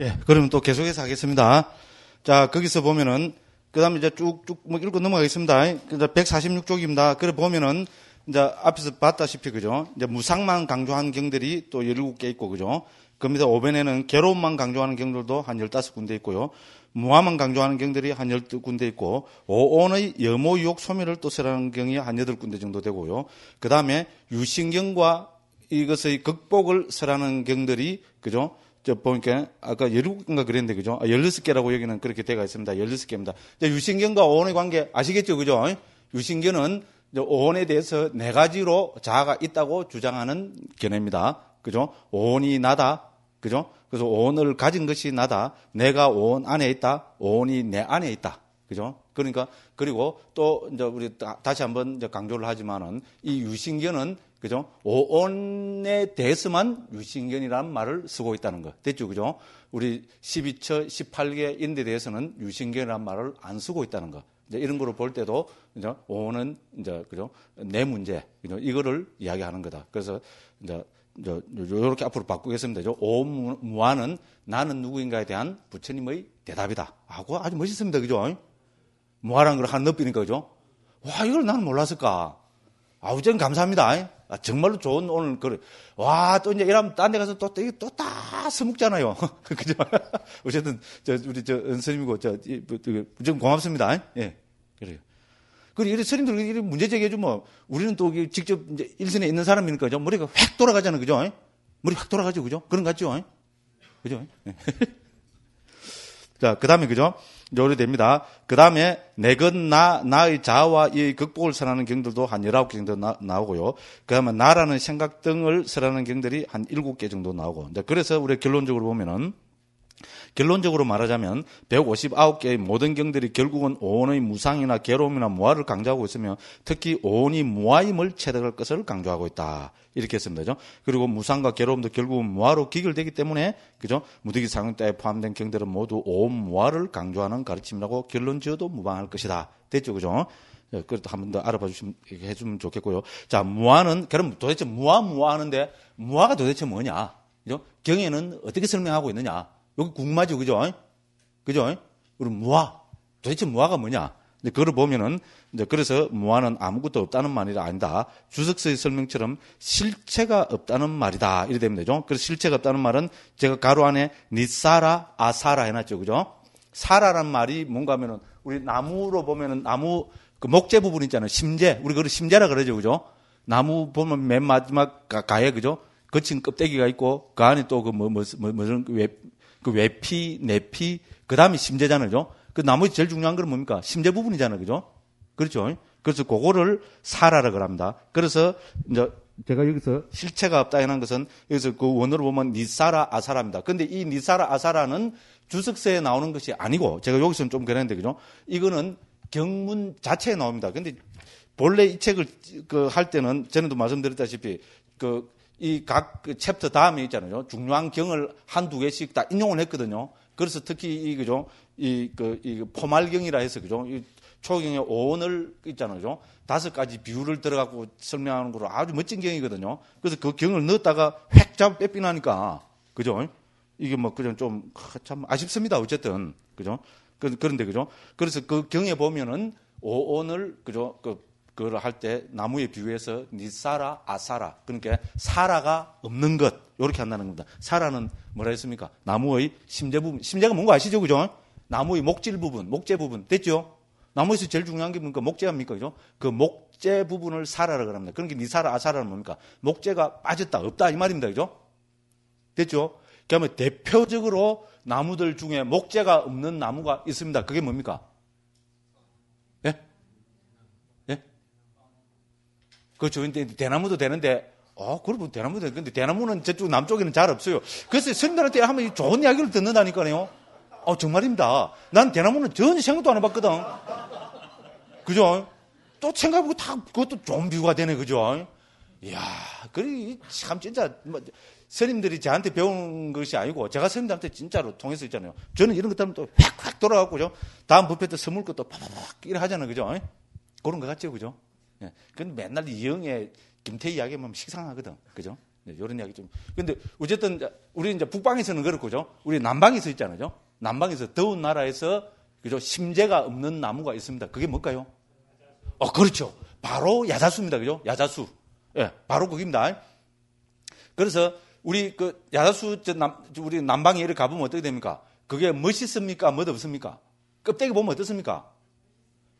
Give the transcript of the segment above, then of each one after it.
예, 그러면 또 계속해서 하겠습니다. 자, 거기서 보면은, 그 다음에 이제 쭉쭉 뭐 읽고 넘어가겠습니다. 이제 146쪽입니다. 그래 보면은, 이제 앞에서 봤다시피, 그죠? 이제 무상만 강조한 경들이 또 17개 있고, 그죠? 그 밑에 5변에는 괴로움만 강조하는 경들도 한 15군데 있고요. 무화만 강조하는 경들이 한 12군데 있고, 오온의 염모 유혹 소멸을 또 세라는 경이 한 8군데 정도 되고요. 그 다음에 유신경과 이것의 극복을 세라는 경들이, 그죠? 저 보니까 아까 17개인가 그랬는데 그죠? 아, 16개라고 여기는 그렇게 돼가 있습니다. 16개입니다. 유신견과 오온의 관계 아시겠죠? 그죠? 어? 유신견은 오온에 대해서 네 가지로 자아가 있다고 주장하는 견해입니다. 그죠? 오온이 나다. 그죠? 그래서 오온을 가진 것이 나다. 내가 오온 안에 있다. 오온이 내 안에 있다. 그죠? 그러니까 그리고 또 이제 우리 다시 한번 강조를 하지만은 이 유신견은 그죠? 오온에 대해서만 유신견이라는 말을 쓰고 있다는 거. 됐죠? 그죠? 우리 12처 18개 인데 대해서는 유신견이라는 말을 안 쓰고 있다는 거. 이제 이런 거를볼 때도 이제 오는 이제 그죠? 내 문제. 그죠? 이거를 이야기하는 거다. 그래서 이제 요렇게 앞으로 바꾸겠습니다. 오 오무와는 나는 누구인가에 대한 부처님의 대답이다. 하고 아주 멋있습니다. 그죠? 무화라는 걸 하나 높이니까 그죠? 와, 이걸 나는 몰랐을까? 아우, 전 감사합니다. 아, 정말로 좋은 오늘 그와또 이제 이러면 딴데 가서 또또다 서먹잖아요 그죠? 어쨌든 저 우리 저선생님이고 저좀 그, 고맙습니다. 예 그래요. 그리고 이런 생님들 이런 문제 제기해 주면 우리는 또 직접 이제 일선에 있는 사람이니까 그 머리가 확 돌아가잖아요. 그죠? 머리 확 돌아가죠. 그죠? 그런 거 같죠? 그죠? 예. 자, 그 다음에 그죠? 요리됩니다. 그 다음에 내건 나, 나의 자와이 극복을 설하는 경들도 한1 9개 정도 나, 오고요그 다음에 나라는 생각 등을 설하는 경들이 한7개 정도 나오고. 그래서 우리 가 결론적으로 보면은 결론적으로 말하자면 159개의 모든 경들이 결국은 오온의 무상이나 괴로움이나 무아를 강조하고 있으며 특히 오온이 무아임을 체득할 것을 강조하고 있다. 이렇게 했습니다. 그죠? 그리고 무상과 괴로움도 결국은 무아로 귀결되기 때문에 그죠? 무더기 상용대에 포함된 경들은 모두 오온 무아를 강조하는 가르침이라고 결론 지어도 무방할 것이다. 됐죠? 그죠? 예, 그래도 한 번 더 알아봐 주시면 해주면 좋겠고요. 자, 무아는 그럼 도대체 무아 무아 하는데 무아가 도대체 뭐냐? 그죠? 경에는 어떻게 설명하고 있느냐? 여기 궁마죠, 그죠? 그죠? 우리 무아. 도대체 무아가 뭐냐? 근데 그걸 보면은 이제 그래서 무아는 아무것도 없다는 말이 아니다. 주석서의 설명처럼 실체가 없다는 말이다. 이래 되면 되죠. 그래서 실체가 없다는 말은 제가 가로 안에 니사라 아사라 해놨죠, 그죠? 사라란 말이 뭔가 하면은 우리 나무로 보면은 나무 그 목재 부분 있잖아요. 심재. 우리 그걸 심재라 그러죠. 그죠? 나무 보면 맨 마지막 가, 가에 그죠? 거친 껍데기가 있고 그 안에 또 그 뭐 뭐뭐 무슨 뭐, 뭐, 그 외피, 내피, 그 다음에 심재잖아요. 그 나머지 제일 중요한 건 뭡니까? 심재 부분이잖아요. 그죠? 그렇죠. 그래서 그거를 사라라 그럽니다. 그래서 이제 제가 여기서 실체가 없다 하는 것은 여기서 그 원어로 보면 니사라 아사라입니다. 근데 이 니사라 아사라는 주석서에 나오는 것이 아니고 제가 여기서는 좀 그랬는데 그죠? 이거는 경문 자체에 나옵니다. 근데 본래 이 책을 그 할 때는 전에도 말씀드렸다시피 그 이각 그 챕터 다음에 있잖아요. 중요한 경을 한두 개씩 다 인용을 했거든요. 그래서 특히 이 그죠 이 그이 그, 포말경이라 해서 그죠 이 초경의 오원을 있잖아요. 그죠? 다섯 가지 비율을 들어가고 설명하는 거로 아주 멋진 경이거든요. 그래서 그 경을 넣었다가 획잡 빼삐나니까 그죠? 이게 뭐 그냥 좀참 아쉽습니다. 어쨌든 그죠? 그, 런데 그죠? 그래서 그 경에 보면은 오원을 그죠? 그 그걸 할 때 나무에 비유해서 니사라 아사라 그러니까 사라가 없는 것 이렇게 한다는 겁니다. 사라는 뭐라 했습니까? 나무의 심재 부분. 심재가 뭔가 아시죠, 그죠? 나무의 목질 부분, 목재 부분 됐죠? 나무에서 제일 중요한 게 뭡니까? 목재합니까, 그죠? 그 목재 부분을 사라라 그럽니다. 그러니까 니사라 아사라는 뭡니까? 목재가 빠졌다, 없다 이 말입니다, 그죠? 됐죠? 그러면 대표적으로 나무들 중에 목재가 없는 나무가 있습니다. 그게 뭡니까? 그 그렇죠. 주인데 대나무도 되는데 어, 그러면 대나무 도 되는데 대나무는 저쪽 남쪽에는 잘 없어요. 그래서 스님들한테 하면 좋은 이야기를 듣는다니까요. 어, 정말입니다. 난 대나무는 전혀 생각도 안 해봤거든. 그죠? 또 생각해보고 다 그것도 좀 비유가 되네, 그죠? 이야, 그리 참 진짜 뭐, 스님들이 저한테 배운 것이 아니고 제가 선님들한테 진짜로 통해서 있잖아요. 저는 이런 것들은 또확확 돌아가고 그죠? 다음 부패 때 선물 것도 팍팍 이래 하잖아요, 그죠? 그런 것 같죠, 그죠? 예. 근데 맨날 이영애, 김태희 이야기하면 식상하거든. 그죠? 네, 이런 이야기 좀. 근데 어쨌든 우리 이제 북방에서는 그렇고죠. 우리 남방에서 있잖아요. 남방에서 더운 나라에서 그죠? 심재가 없는 나무가 있습니다. 그게 뭘까요? 어, 그렇죠. 바로 야자수입니다. 그죠? 야자수. 예, 바로 거기입니다. 그래서 우리 그 야자수 저 남, 우리 남방에 이렇게 가보면 어떻게 됩니까? 그게 멋있습니까? 멋 없습니까? 껍데기 보면 어떻습니까?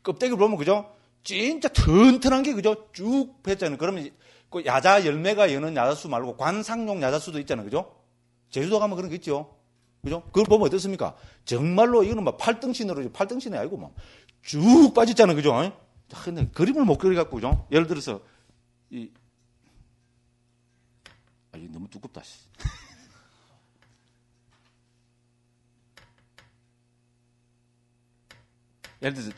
껍데기 보면 그죠? 진짜 튼튼한 게 그죠? 쭉 뱉잖아요. 그러면 그 야자 열매가 여는 야자수 말고 관상용 야자수도 있잖아요. 그죠? 제주도 가면 그런 게 있죠. 그죠? 그걸 보면 어떻습니까? 정말로 이거는 막 뭐 팔등신으로, 팔등신이 아니고 막쭉 뭐 빠졌잖아요. 그죠? 근데 그림을 못 그려갖고, 그죠? 예를 들어서, 이, 아, 이게 너무 두껍다, 씨. 예를 들어서,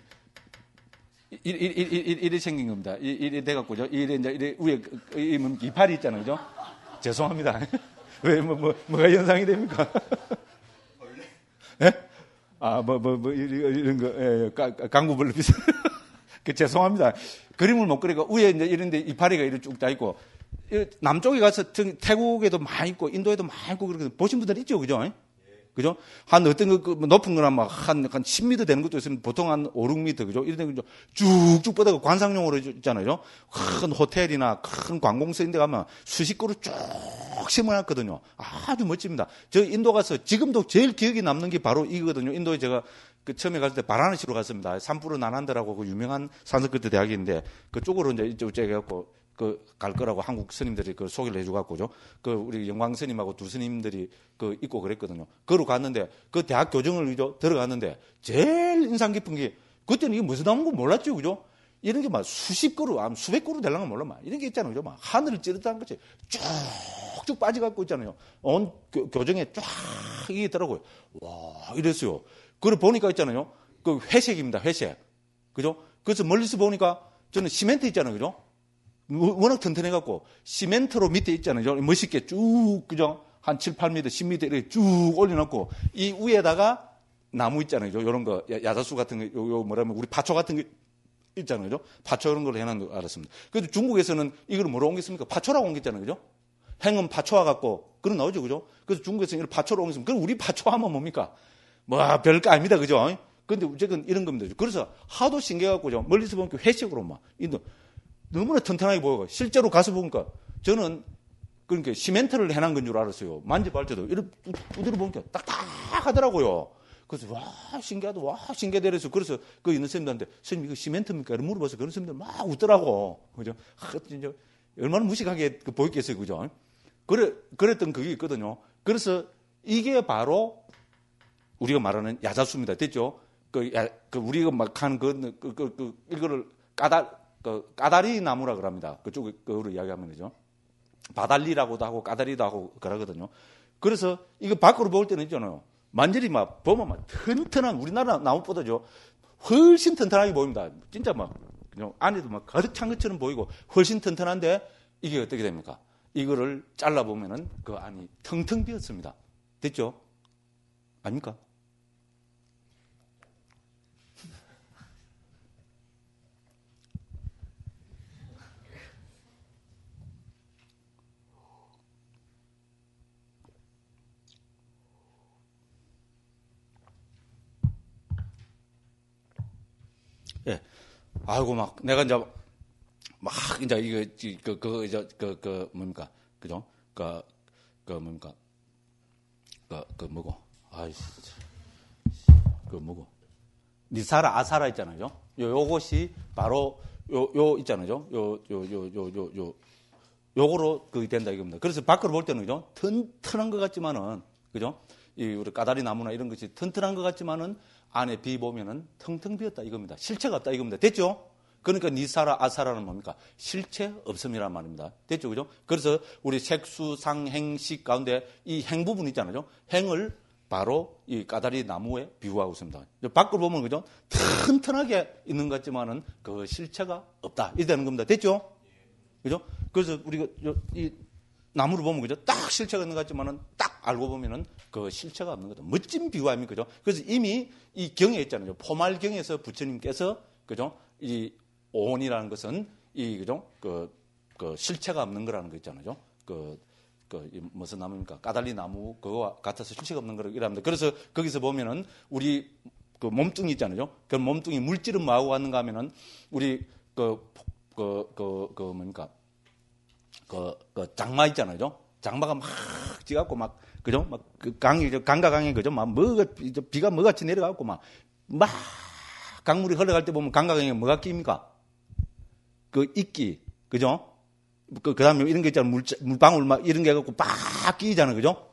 이, 이, 래 생긴 겁니다. 이래 돼갖고죠. 이래 이제 이래 위에 그, 그, 이파리 이 있잖아요, 그죠? 죄송합니다. 왜 뭐 뭐, 뭐가 연상이 됩니까? 예? 아, 뭐, 뭐, 뭐, 이런 거, 예, 예. 강구벌레 비슷. 그, 죄송합니다. 그림을 못 그리고, 위에 이제 이런데 이파리가 이렇게 쭉다 있고, 남쪽에 가서 태국에도 많이 있고, 인도에도 많이 있고, 그렇게 보신 분들 있죠, 그죠? 그죠? 한 어떤 거 그, 그 높은 거나 막한한 한 10m 되는 것도 있으면 보통 한 5, 6m 그죠? 이런 데 쭉쭉 뻗어가 관상용으로 있잖아요. 큰 호텔이나 큰 관공서인 데 가면 수십 그루 쭉 심어놨거든요. 아주 멋집니다. 저 인도 가서 지금도 제일 기억에 남는 게 바로 이거거든요. 인도에 제가 그 처음에 갔을 때 바라나시로 갔습니다. 산불은안한다라고그 유명한 산스크트 대학인데 그쪽으로 이제 이쪽 제가 갖고 그갈 거라고 한국 스님들이 그 소개를 해주갖고죠. 그 우리 영광 스님하고 두 스님들이 그 있고 그랬거든요. 그러 갔는데 그 대학 교정을 위조 들어갔는데 제일 인상 깊은 게 그때는 이게 무슨 나온 거 몰랐죠, 그죠? 이런 게 막 수십 그루, 아, 수백 그루 될랑은 몰라 막 이런 게 있잖아요, 그죠? 막 하늘을 찌르다는 거지 쭉쭉 빠져갖고 있잖아요. 온 교, 교정에 쫙 이게 있더라고요. 와 이랬어요. 그걸 보니까 있잖아요. 그 회색입니다, 회색. 그죠? 그래서 멀리서 보니까 저는 시멘트 있잖아요, 그죠? 워낙 튼튼해갖고 시멘트로 밑에 있잖아요. 멋있게 쭉, 그죠? 한 7, 8m, 10m 이렇게 쭉 올려놓고 이 위에다가 나무 있잖아요. 요런 거, 야자수 같은 거, 요, 요 뭐라면 우리 파초 같은 거 있잖아요. 그죠? 파초 이런 걸 해놓은 거 알았습니다. 그래서 중국에서는 이걸 뭐로 옮겼습니까? 파초라고 옮겼잖아요. 그죠? 행은 파초와 갖고 그런 나오죠. 그죠? 그래서 중국에서는 이걸 파초로 옮겼습니다. 그럼 우리 파초하면 뭡니까? 뭐, 별거 아닙니다. 그죠? 근데 어쨌든 이런 겁니다. 그래서 하도 신기해갖고, 멀리서 보니까 회식으로 막, 인도, 너무나 튼튼하게 보여요. 실제로 가서 보니까 저는 그러니까 시멘트를 해놓은 건줄 알았어요. 만져볼 때도 이런 우드로 보니까 딱딱하더라고요. 그래서 와 신기하다, 와 신기하다 그래서 그래서 그 있는 선생님들한테 선생님 이거 시멘트입니까? 이렇게 물어봐서 그런 선생님들 막 웃더라고. 그죠? 하, 진짜 얼마나 무식하게 보였겠어요, 그죠? 그래 그랬던 그게 있거든요. 그래서 이게 바로 우리가 말하는 야자수입니다. 됐죠? 그, 야, 그 우리가 막 하는 그, 그, 그, 그 이거를 까다 그 까다리 나무라 그럽니다. 그쪽 으로 그 이야기하면 되죠. 바달리라고도 하고 까다리도 하고 그러거든요. 그래서 이거 밖으로 볼 때는 있잖아요. 만질이 막 보면 막 튼튼한 우리나라 나무보다죠 훨씬 튼튼하게 보입니다. 진짜 막 그냥 안에도 막 가득 찬 것처럼 보이고 훨씬 튼튼한데 이게 어떻게 됩니까? 이거를 잘라 보면은 그 안이 텅텅 비었습니다. 됐죠? 아닙니까? 아이고 막 내가 이제 막 이제 이거 그그 그, 이제 그, 그 뭡니까 그죠? 그, 그 뭡니까 그, 그 뭐고 아이 씨그 뭐고 니사라 아사라 있잖아요. 요 요것이 바로 요 요 있잖아요. 요 요 요 요 요 요 요거로 그게 된다 이겁니다. 그래서 밖으로 볼 때는 그죠? 튼튼한 것 같지만은 그죠? 이 우리 까다리 나무나 이런 것이 튼튼한 것 같지만은 안에 비 보면은 텅텅 비었다 이겁니다. 실체가 없다 이겁니다. 됐죠? 그러니까 니사라 아사라는 뭡니까? 실체 없음이란 말입니다. 됐죠? 그죠? 그래서 우리 색수 상행식 가운데 이 행 부분 있잖아요. 행을 바로 이 까다리 나무에 비유하고 있습니다. 밖으로 보면 그죠? 튼튼하게 있는 것 같지만은 그 실체가 없다. 이 되는 겁니다. 됐죠? 그죠? 그래서 우리가 이 나무를 보면 그죠? 딱 실체가 있는 것 같지만은 딱 알고 보면은 그 실체가 없는 거죠. 멋진 비유니이 그죠. 그래서 이미 이 경에 있잖아요. 포말경에서 부처님께서 그죠. 이 오온이라는 것은 이 그죠. 그, 그 실체가 없는 거라는 거 있잖아요. 그, 그 무슨 나무입니까? 까달리 나무 그거와 같아서 실체가 없는 거라고 이랍니다. 그래서 거기서 보면은 우리 그 몸뚱이 있잖아요. 그 몸뚱이 물질은 뭐하고 왔는가 하면은 우리 그, 그, 그, 그 뭡니까? 그, 그 장마 있잖아요. 장마가 막지갑고막 그죠? 막 그 강이 강가 강이 그죠? 막 뭐가 비가 뭐같이 내려가고 막 막 강물이 흘러갈 때 보면 강가 강이 뭐가 끼입니까? 그 이끼 그죠? 그, 그 다음에 이런 게 있잖아. 물, 물방울 막 이런 게 갖고 막 끼잖아. 그죠?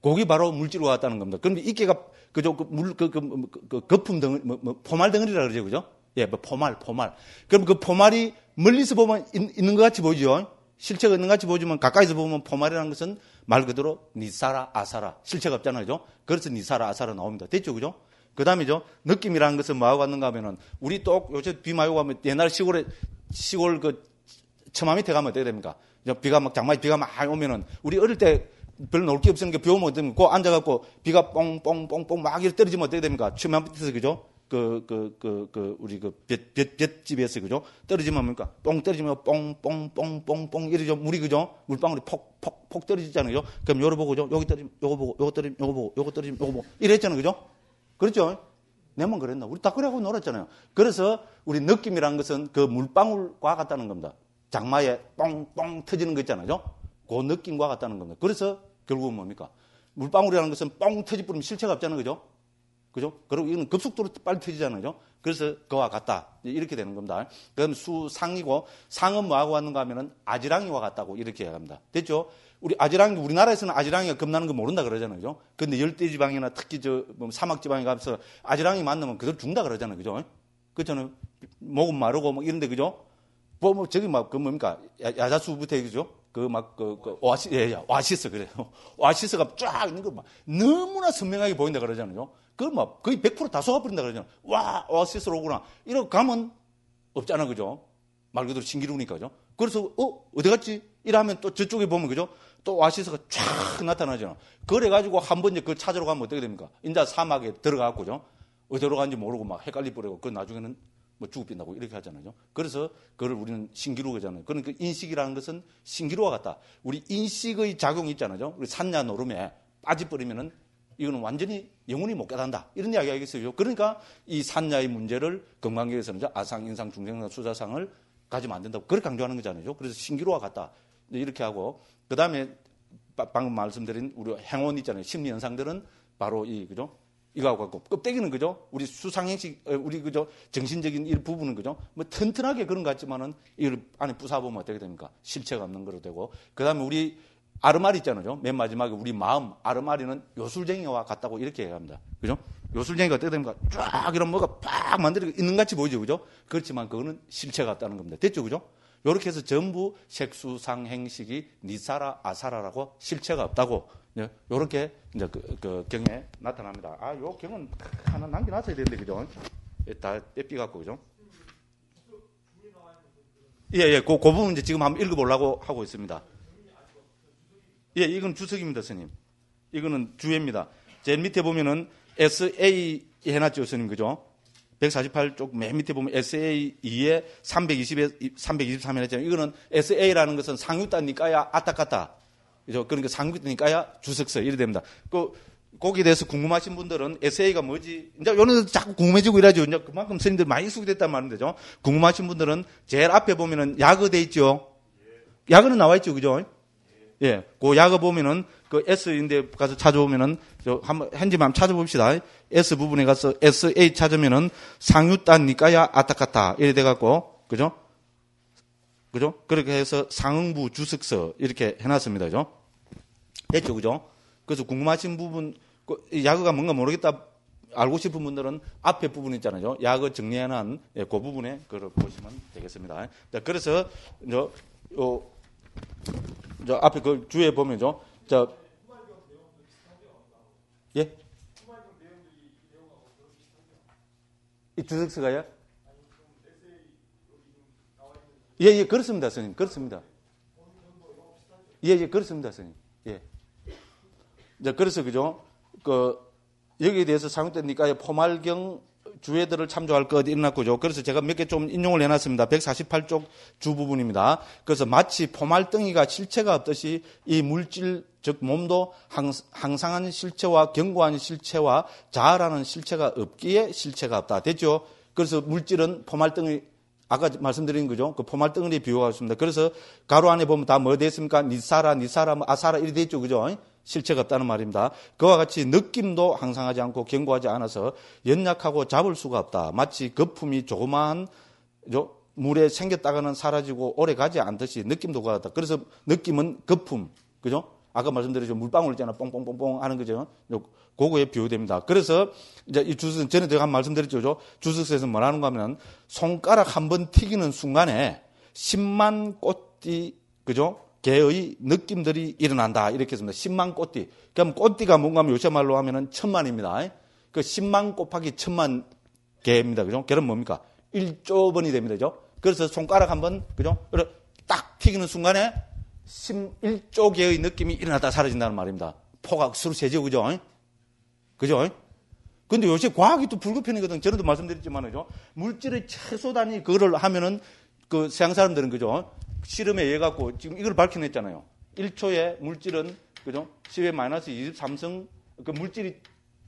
거기 바로 물질로 왔다는 겁니다. 그럼 이끼가, 그죠? 그 물, 그, 그, 뭐, 그, 그 거품 덩어리, 뭐, 뭐, 포말 덩어리라 그러죠. 그죠? 예, 뭐, 포말, 포말. 그럼 그 포말이 멀리서 보면 있, 는것 같이 보이죠? 실체가 있는 것 같이 보이지만 가까이서 보면 포말이라는 것은 말 그대로 니사라 아사라 실체가 없잖아요. 그죠? 그래서 니사라 아사라 나옵니다. 됐죠? 그죠? 그 다음이죠. 느낌이라는 것은 뭐하고 왔는가 하면은 우리 또 요새 비 많이 오고 하면 옛날 시골에 시골 그 처마 밑에 가면 어떻게 됩니까? 비가 막 장마에 비가 막 오면은 우리 어릴 때 별로 놀 게 없었는데 그 비 오면 어떻게 됩니까? 그 앉아갖고 비가 뽕뽕뽕뽕 막 이렇게 떨어지면 어떻게 됩니까? 처마 밑에서 그죠? 그, 그, 그, 그, 우리 그, 볏, 볏, 볏집에서, 그죠? 떨어지면 뭡니까? 뽕 떨어지면 뽕, 뽕, 뽕, 뽕, 뽕, 이러죠. 물이, 그죠? 물방울이 폭, 폭, 폭 떨어지잖아요. 그죠? 그럼 요러 보고, 그죠? 여기 떨어지면, 요거 보고, 요거 떨어지면, 요거 보고, 요거 떨어지면, 요거 보고. 이랬잖아요. 그죠? 그렇죠? 내만 그랬나? 우리 다그래하고 놀았잖아요. 그래서 우리 느낌이란 것은 그 물방울과 같다는 겁니다. 장마에 뽕뽕 터지는 거 있잖아요. 그 느낌과 같다는 겁니다. 그래서 결국은 뭡니까? 물방울이라는 것은 뽕 터지 뿌리면 실체가 없잖아요. 그죠? 그죠? 그리고 이건 급속도로 빨리 터지잖아요. 그래서 그와 같다. 이렇게 되는 겁니다. 그럼 수상이고 상은 뭐하고 왔는가 하면은 아지랑이와 같다고 이렇게 얘기합니다. 됐죠? 우리 아지랑이 우리나라에서는 아지랑이가 겁나는 거 모른다 그러잖아요. 그죠? 근데 열대 지방이나 특히 저 뭐 사막 지방에 가서 아지랑이 만나면 그대로 죽는다 그러잖아요. 그죠? 그렇잖아요. 목은 마르고 뭐 이런데 그죠? 뭐, 뭐 저기 막 그 뭡니까? 야, 자수부터 얘기죠 그 막그 그, 그 오아시 예, 예, 오아시스 그래요. 오아시스가 쫙 있는 거 막 너무나 선명하게 보인다 그러잖아요. 그걸 막 뭐, 거의 100%다 속아버린다 그러잖아. 와, 오아시스로 오구나. 이러고 가면 없잖아, 그죠? 말 그대로 신기루니까, 그죠? 그래서, 어, 어디 갔지? 이러면 또 저쪽에 보면, 그죠? 또 오아시스가 쫙 나타나잖아. 그래가지고 한 번 이제 그걸 찾으러 가면 어떻게 됩니까? 인자 사막에 들어가고, 그죠? 어디로 간지 모르고 막 헷갈리버리고, 그 나중에는 뭐 죽어빛나고 이렇게 하잖아요. 그래서 그걸 우리는 신기루가잖아요. 그러니까 그 인식이라는 것은 신기루와 같다. 우리 인식의 작용이 있잖아요. 우리 산냐 노름에 빠져버리면은 이거는 완전히 영혼이 못 깨닫는다. 이런 이야기가 있어요. 그러니까 이 산야의 문제를 건강계에서는 아상, 인상, 중생상, 수자상을 가지면 안 된다고 그렇게 강조하는 거잖아요. 그래서 신기루와 같다. 이렇게 하고 그 다음에 방금 말씀드린 우리 행원 있잖아요. 심리 현상들은 바로 이 그죠? 이거하고 갖고 껍데기는 그죠? 우리 수상행식 어, 우리 그죠? 정신적인 이 부분은 그죠? 뭐 튼튼하게 그런 것 같지만은 이걸 안에 부사보면 어떻게 됩니까? 실체가 없는 거로 되고 그다음에 우리 아르마리 있잖아요. 맨 마지막에 우리 마음, 아르마리는 요술쟁이와 같다고 이렇게 얘기합니다. 그죠? 요술쟁이가 어떻게 됩니까? 쫙 이런 뭐가 팍 만들고 있는 같이 보이죠. 그죠? 그렇지만 그거는 실체 같다는 겁니다. 됐죠? 그죠? 요렇게 해서 전부 색수상행식이 니사라 아사라라고 실체가 없다고 예, 요렇게 이제 그, 그 경에 나타납니다. 아, 요 경은 하나 남겨놨어야 되는데 그죠? 예, 다 빼삐 갖고 그죠? 예, 예, 그, 그 부분 이제 지금 한번 읽어보려고 하고 있습니다. 예, 이건 주석입니다, 스님. 이거는 주회입니다. 제일 밑에 보면은 SA e 해놨죠, 스님, 그죠? 148쪽 맨 밑에 보면 SA 2에 320에 323에 했죠 이거는 SA라는 것은 상유따니까야 아따까따. 그죠? 그러니까 상유따니까야 주석서 이래 됩니다. 그 거기에 대해서 궁금하신 분들은 SA가 뭐지? 이제 요는 자꾸 궁금해지고 이러죠. 이제 그만큼 스님들 많이 익숙 됐단 말인데죠. 궁금하신 분들은 제일 앞에 보면은 야거 돼 있죠. 야거는 나와 있죠. 그죠? 예. 그야어 보면은 그 S인데 가서 찾아보면은 저 한번 현지만 찾아봅시다. S 부분에 가서 S A 찾으면은 상유단 니까야 아타카타 이래 돼 갖고 그죠? 그죠? 그렇게 해서 상응부 주석서 이렇게 해놨습니다. 그죠? 됐죠? 그죠? 그래서 궁금하신 부분, 야구가 그 뭔가 모르겠다 알고 싶은 분들은 앞에 부분 있잖아요. 야구 정리해놓은 예, 그 부분에 그걸 보시면 되겠습니다. 그래서 요, 저 앞에 그 주에 보면죠. 저 예? 이 주석스가요? 예, 예, 그렇습니다, 스님. 그렇습니다. 예, 예, 그렇습니다, 스님. 예. 자, 그래서 그죠? 그 여기에 대해서 사용된니까 포말경 주의들을 참조할 것 이런 학구죠. 그래서 제가 몇 개 좀 인용을 해놨습니다. 148쪽 주 부분입니다. 그래서 마치 포말등이가 실체가 없듯이 이 물질 즉 몸도 항상한 실체와 견고한 실체와 자아라는 실체가 없기에 실체가 없다. 됐죠? 그래서 물질은 포말등이 아까 말씀드린 거죠. 그 포말등을 비유하겠습니다 그래서 가로 안에 보면 다뭐 되어 있습니까? 니사라, 니사라, 뭐 아사라 이렇게 되 있죠. 그죠? 실체가 없다는 말입니다. 그와 같이 느낌도 항상 하지 않고 견고하지 않아서 연약하고 잡을 수가 없다. 마치 거품이 조그마한 물에 생겼다가는 사라지고 오래 가지 않듯이 느낌도 그렇다. 그래서 느낌은 거품, 그죠? 아까 말씀드렸죠. 물방울 있잖아. 뽕뽕뽕뽕 하는 거죠. 고거에 비유됩니다. 그래서 이제 이 주석, 전에 제가 말씀드렸죠. 주석에서 뭐라는거 하면 손가락 한 번 튀기는 순간에 10만 꽃이, 그죠? 개의 느낌들이 일어난다. 이렇게 했습니다. 10만 꽃띠. 그럼 꽃띠가 뭔가 하면 요새 말로 하면 천만입니다. 그 10만 곱하기 천만 개입니다. 그죠? 개는 뭡니까? 1조 번이 됩니다. 그죠? 그래서 손가락 한 번, 그죠? 딱 튀기는 순간에 11조 개의 느낌이 일어났다 사라진다는 말입니다. 포각수로 세죠. 그죠? 그죠? 근데 요새 과학이 또 불급편이거든. 저는도 말씀드렸지만, 그죠? 물질의 최소 단위 그거를 하면은 그 서양 사람들은 그죠? 실험에 의해 갖고 지금 이걸 밝혀냈잖아요. 1초에 물질은 그죠? 10의 마이너스 23성 그 물질이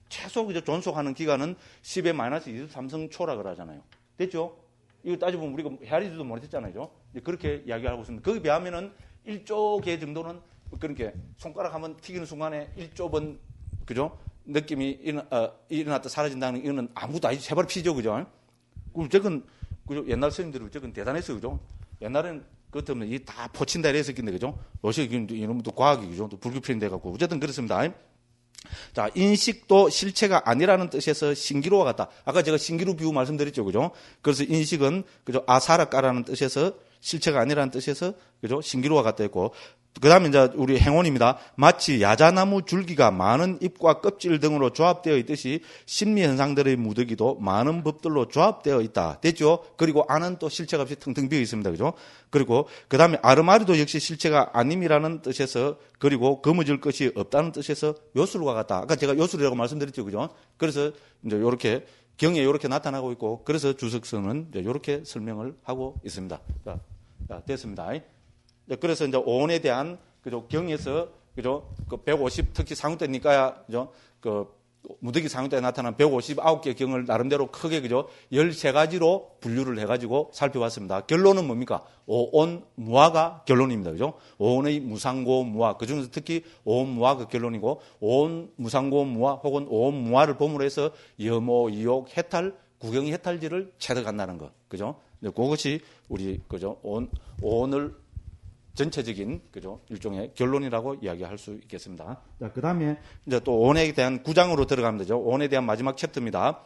최소 그죠? 존속하는 기간은 10의 마이너스 23성 초라 그러잖아요. 됐죠? 이걸 따져보면 우리가 헤아리지도 못했잖아요. 그죠? 그렇게 이야기하고 있습니다. 거기 비하면은 1조 개 정도는 그렇게 손가락 한번 튀기는 순간에 1조 번 그죠? 느낌이 일어나, 어, 났다 사라진다는 이거는 아무도 아직 세발 피죠. 그죠? 그건 그죠? 옛날 선생님들이 저건 대단했어요. 그죠? 옛날엔 그것 때문에 이다 포친다 이래서 있겠네, 그죠? 러시아 이놈도 과학이죠. 또불규칙이돼 갖고. 어쨌든 그렇습니다. 자, 인식도 실체가 아니라는 뜻에서 신기루와 같다. 아까 제가 신기루 비유 말씀드렸죠, 그죠? 그래서 인식은, 그죠? 아사라까라는 뜻에서 실체가 아니라는 뜻에서, 그죠? 신기루와 같다 했고, 그 다음에 이제 우리 행운입니다. 마치 야자나무 줄기가 많은 잎과 껍질 등으로 조합되어 있듯이 심리현상들의 무더기도 많은 법들로 조합되어 있다. 됐죠? 그리고 안은 또 실체가 없이 텅텅 비어 있습니다. 그죠? 그리고 그 다음에 아르마리도 역시 실체가 아님이라는 뜻에서 그리고 거무질 것이 없다는 뜻에서 요술과 같다. 아까 제가 요술이라고 말씀드렸죠. 그죠? 그래서 이제 요렇게 경에 요렇게 나타나고 있고 그래서 주석서는 이렇게 설명을 하고 있습니다. 자, 됐습니다. 네, 그래서 이제 오온에 대한 그죠 경에서 그죠 그150 특히 상위 때니까 그죠 그 무더기 상위 때 나타난 159개 경을 나름대로 크게 그죠 13가지로 분류를 해가지고 살펴봤습니다. 결론은 뭡니까? 오온 무화가 결론입니다. 그죠? 오온의 무상고 무화 그 중에서 특히 오온 무화가 그 결론이고 오온 무상고 무화 혹은 오온 무화를 보으로 해서 염오 이옥 해탈 구경 해탈지를 체득한다는 것. 그죠? 네, 그것이 우리 그죠? 온오을 전체적인 그죠 일종의 결론이라고 이야기할 수 있겠습니다. 자 그다음에 이제 또 온에 대한 구장으로 들어가면 되죠. 온에 대한 마지막 챕터입니다.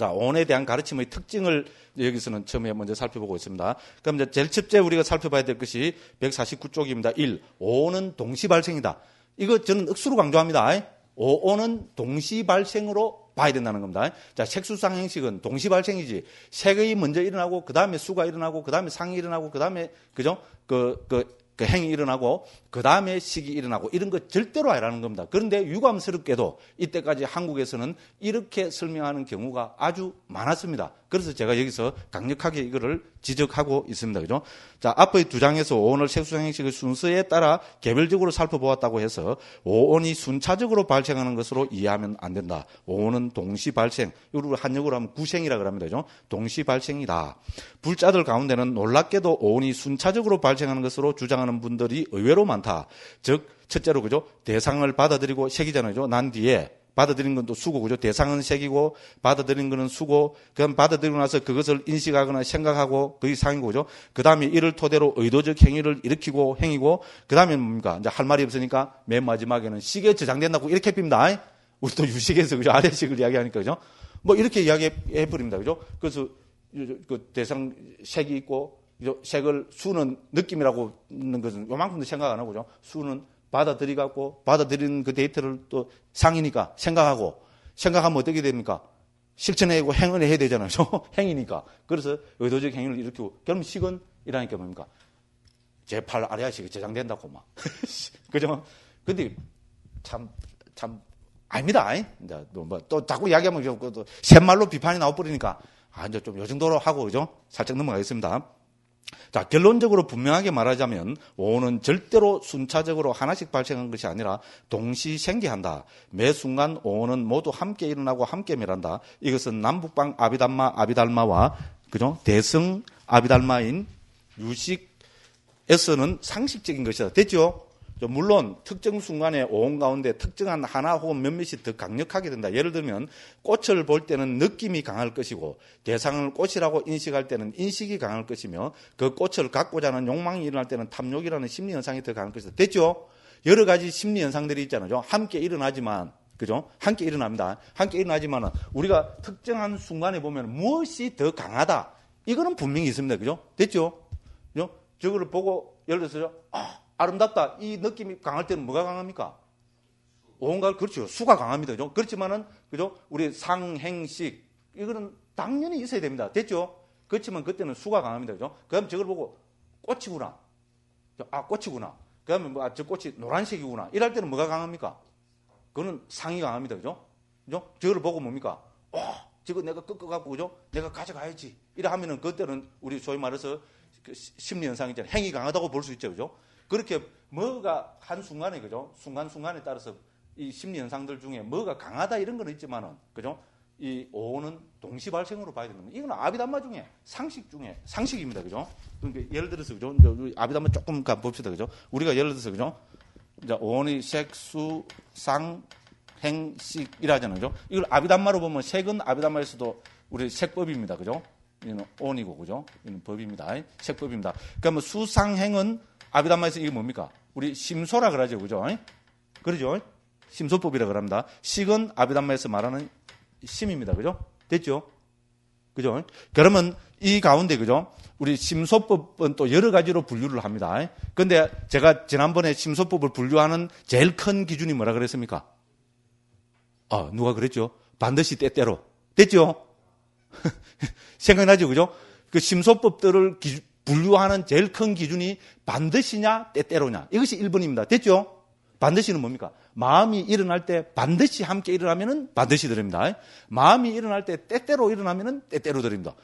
자, 온에 대한 가르침의 특징을 여기서는 처음에 먼저 살펴보고 있습니다. 그럼 이제 제일 첫째 우리가 살펴봐야 될 것이 149쪽입니다. 1. 오는 동시 발생이다. 이거 저는 억수로 강조합니다. 오는 동시 발생으로 봐야 된다는 겁니다. 자, 색수상 행식은 동시발생이지. 색이 먼저 일어나고 그 다음에 수가 일어나고 그 다음에 상이 일어나고 그 다음에 그죠? 그, 그, 그 행이 일어나고 그 다음에 식이 일어나고 이런 거 절대로 아니라는 겁니다. 그런데 유감스럽게도 이때까지 한국에서는 이렇게 설명하는 경우가 아주 많았습니다. 그래서 제가 여기서 강력하게 이거를 지적하고 있습니다. 그죠? 자, 앞의 두 장에서 오온을 색수상형식의 순서에 따라 개별적으로 살펴보았다고 해서 오온이 순차적으로 발생하는 것으로 이해하면 안 된다. 오온은 동시 발생, 이걸 한역으로 하면 구생이라 그럽니다. 그죠? 동시 발생이다. 불자들 가운데는 놀랍게도 오온이 순차적으로 발생하는 것으로 주장하는 분들이 의외로 많다. 즉, 첫째로 그죠? 대상을 받아들이고 새기잖아요. 난 뒤에 받아들인 건 또수고 그죠? 대상은 색이고 받아들인 거는 수고 그건 받아들이고 나서 그것을 인식하거나 생각하고 그게 상이고죠. 그 다음에 이를 토대로 의도적 행위를 일으키고 행이고 그 다음에 뭡니까 이제 할 말이 없으니까 맨 마지막에는 시계 에 저장된다고 이렇게 빕니다. 우리 또 유식에서 그죠 아래식을 이야기하니까 그죠. 뭐 이렇게 이야기해 버립니다 그죠. 그래서 그 대상 색이 있고 색을 수는 느낌이라고 는 것은 요만큼도 생각 안 하고죠. 수는 받아들이갖고 받아들이는 그 데이터를 또 상이니까 생각하고 생각하면 어떻게 됩니까? 실천해고 행을 해야 되잖아요. 행이니까. 그래서 의도적 행위를 일으키고 결국 식은이라니까 뭡니까? 제 팔 아래아식이 제장된다고 그 막. 그죠? 근데 참, 참, 아닙니다. 아이. 뭐, 또 자꾸 이야기하면 또 샛말로 비판이 나와버리니까 아, 이제 좀 요 정도로 하고, 그죠? 살짝 넘어가겠습니다. 자, 결론적으로 분명하게 말하자면 오는 절대로 순차적으로 하나씩 발생한 것이 아니라 동시 생기한다. 매 순간 오는 모두 함께 일어나고 함께 멸한다. 이것은 남북방 아비달마 아비달마와 그죠? 대승 아비달마인 유식에서는 상식적인 것이다. 됐죠? 물론 특정 순간에 온 가운데 특정한 하나 혹은 몇몇이 더 강력하게 된다. 예를 들면 꽃을 볼 때는 느낌이 강할 것이고 대상을 꽃이라고 인식할 때는 인식이 강할 것이며 그 꽃을 갖고자 하는 욕망이 일어날 때는 탐욕이라는 심리 현상이 더 강할 것이다. 됐죠? 여러 가지 심리 현상들이 있잖아요. 함께 일어나지만 그죠? 함께 일어납니다. 함께 일어나지만 우리가 특정한 순간에 보면 무엇이 더 강하다. 이거는 분명히 있습니다. 그죠? 됐죠? 그죠? 저거를 보고 예를 들어서 아 아름답다 이 느낌이 강할 때는 뭐가 강합니까? 온갖 그렇죠 수가 강합니다 그죠? 그렇지만은 그죠 우리 상행식 이거는 당연히 있어야 됩니다 됐죠? 그렇지만 그때는 수가 강합니다 그죠? 그럼 저걸 보고 꽃이구나 아 꽃이구나 그러면 뭐, 아, 저 꽃이 노란색이구나 이럴 때는 뭐가 강합니까? 그거는 상이 강합니다 그죠? 그죠? 저를 보고 뭡니까? 와 저거 내가 끄끄갖고 그죠? 내가 가져가야지 이래 하면은 그때는 우리 소위 말해서 심리현상이잖아요 그 행위 강하다고 볼 수 있죠 그죠? 그렇게 뭐가 한순간에, 그죠? 순간순간에 따라서 이 심리 현상들 중에 뭐가 강하다 이런 건 있지만은, 그죠? 이 오는 동시 발생으로 봐야 되는 겁니다. 이건 아비담마 중에 상식 중에 상식입니다. 그죠? 그러니까 예를 들어서 그죠? 아비담마 조금 가 봅시다. 그죠? 우리가 예를 들어서 그죠? 이제 오온이 색수 상 행식이라잖아요. 그죠? 이걸 아비담마로 보면 색은 아비담마에서도 우리 색법입니다. 그죠? 이는 온이고 그죠? 이는 법입니다. 색법입니다. 그러면 그러니까 뭐 수상행은 아비담마에서 이게 뭡니까? 우리 심소라 그러죠, 그죠? 그러죠? 심소법이라 그럽니다. 식은 아비담마에서 말하는 심입니다, 그죠? 됐죠? 그죠? 그러면 이 가운데 그죠? 우리 심소법은 또 여러 가지로 분류를 합니다. 근데 제가 지난번에 심소법을 분류하는 제일 큰 기준이 뭐라 그랬습니까? 어, 누가 그랬죠? 반드시 때때로. 됐죠? 생각나죠? 그죠? 그 심소법들을 기, 준 분류하는 제일 큰 기준이 반드시냐 때때로냐 이것이 1번입니다. 됐죠? 반드시는 뭡니까? 마음이 일어날 때 반드시 함께 일어나면은 반드시 드립니다. 마음이 일어날 때 때때로 일어나면은 때때로 드립니다.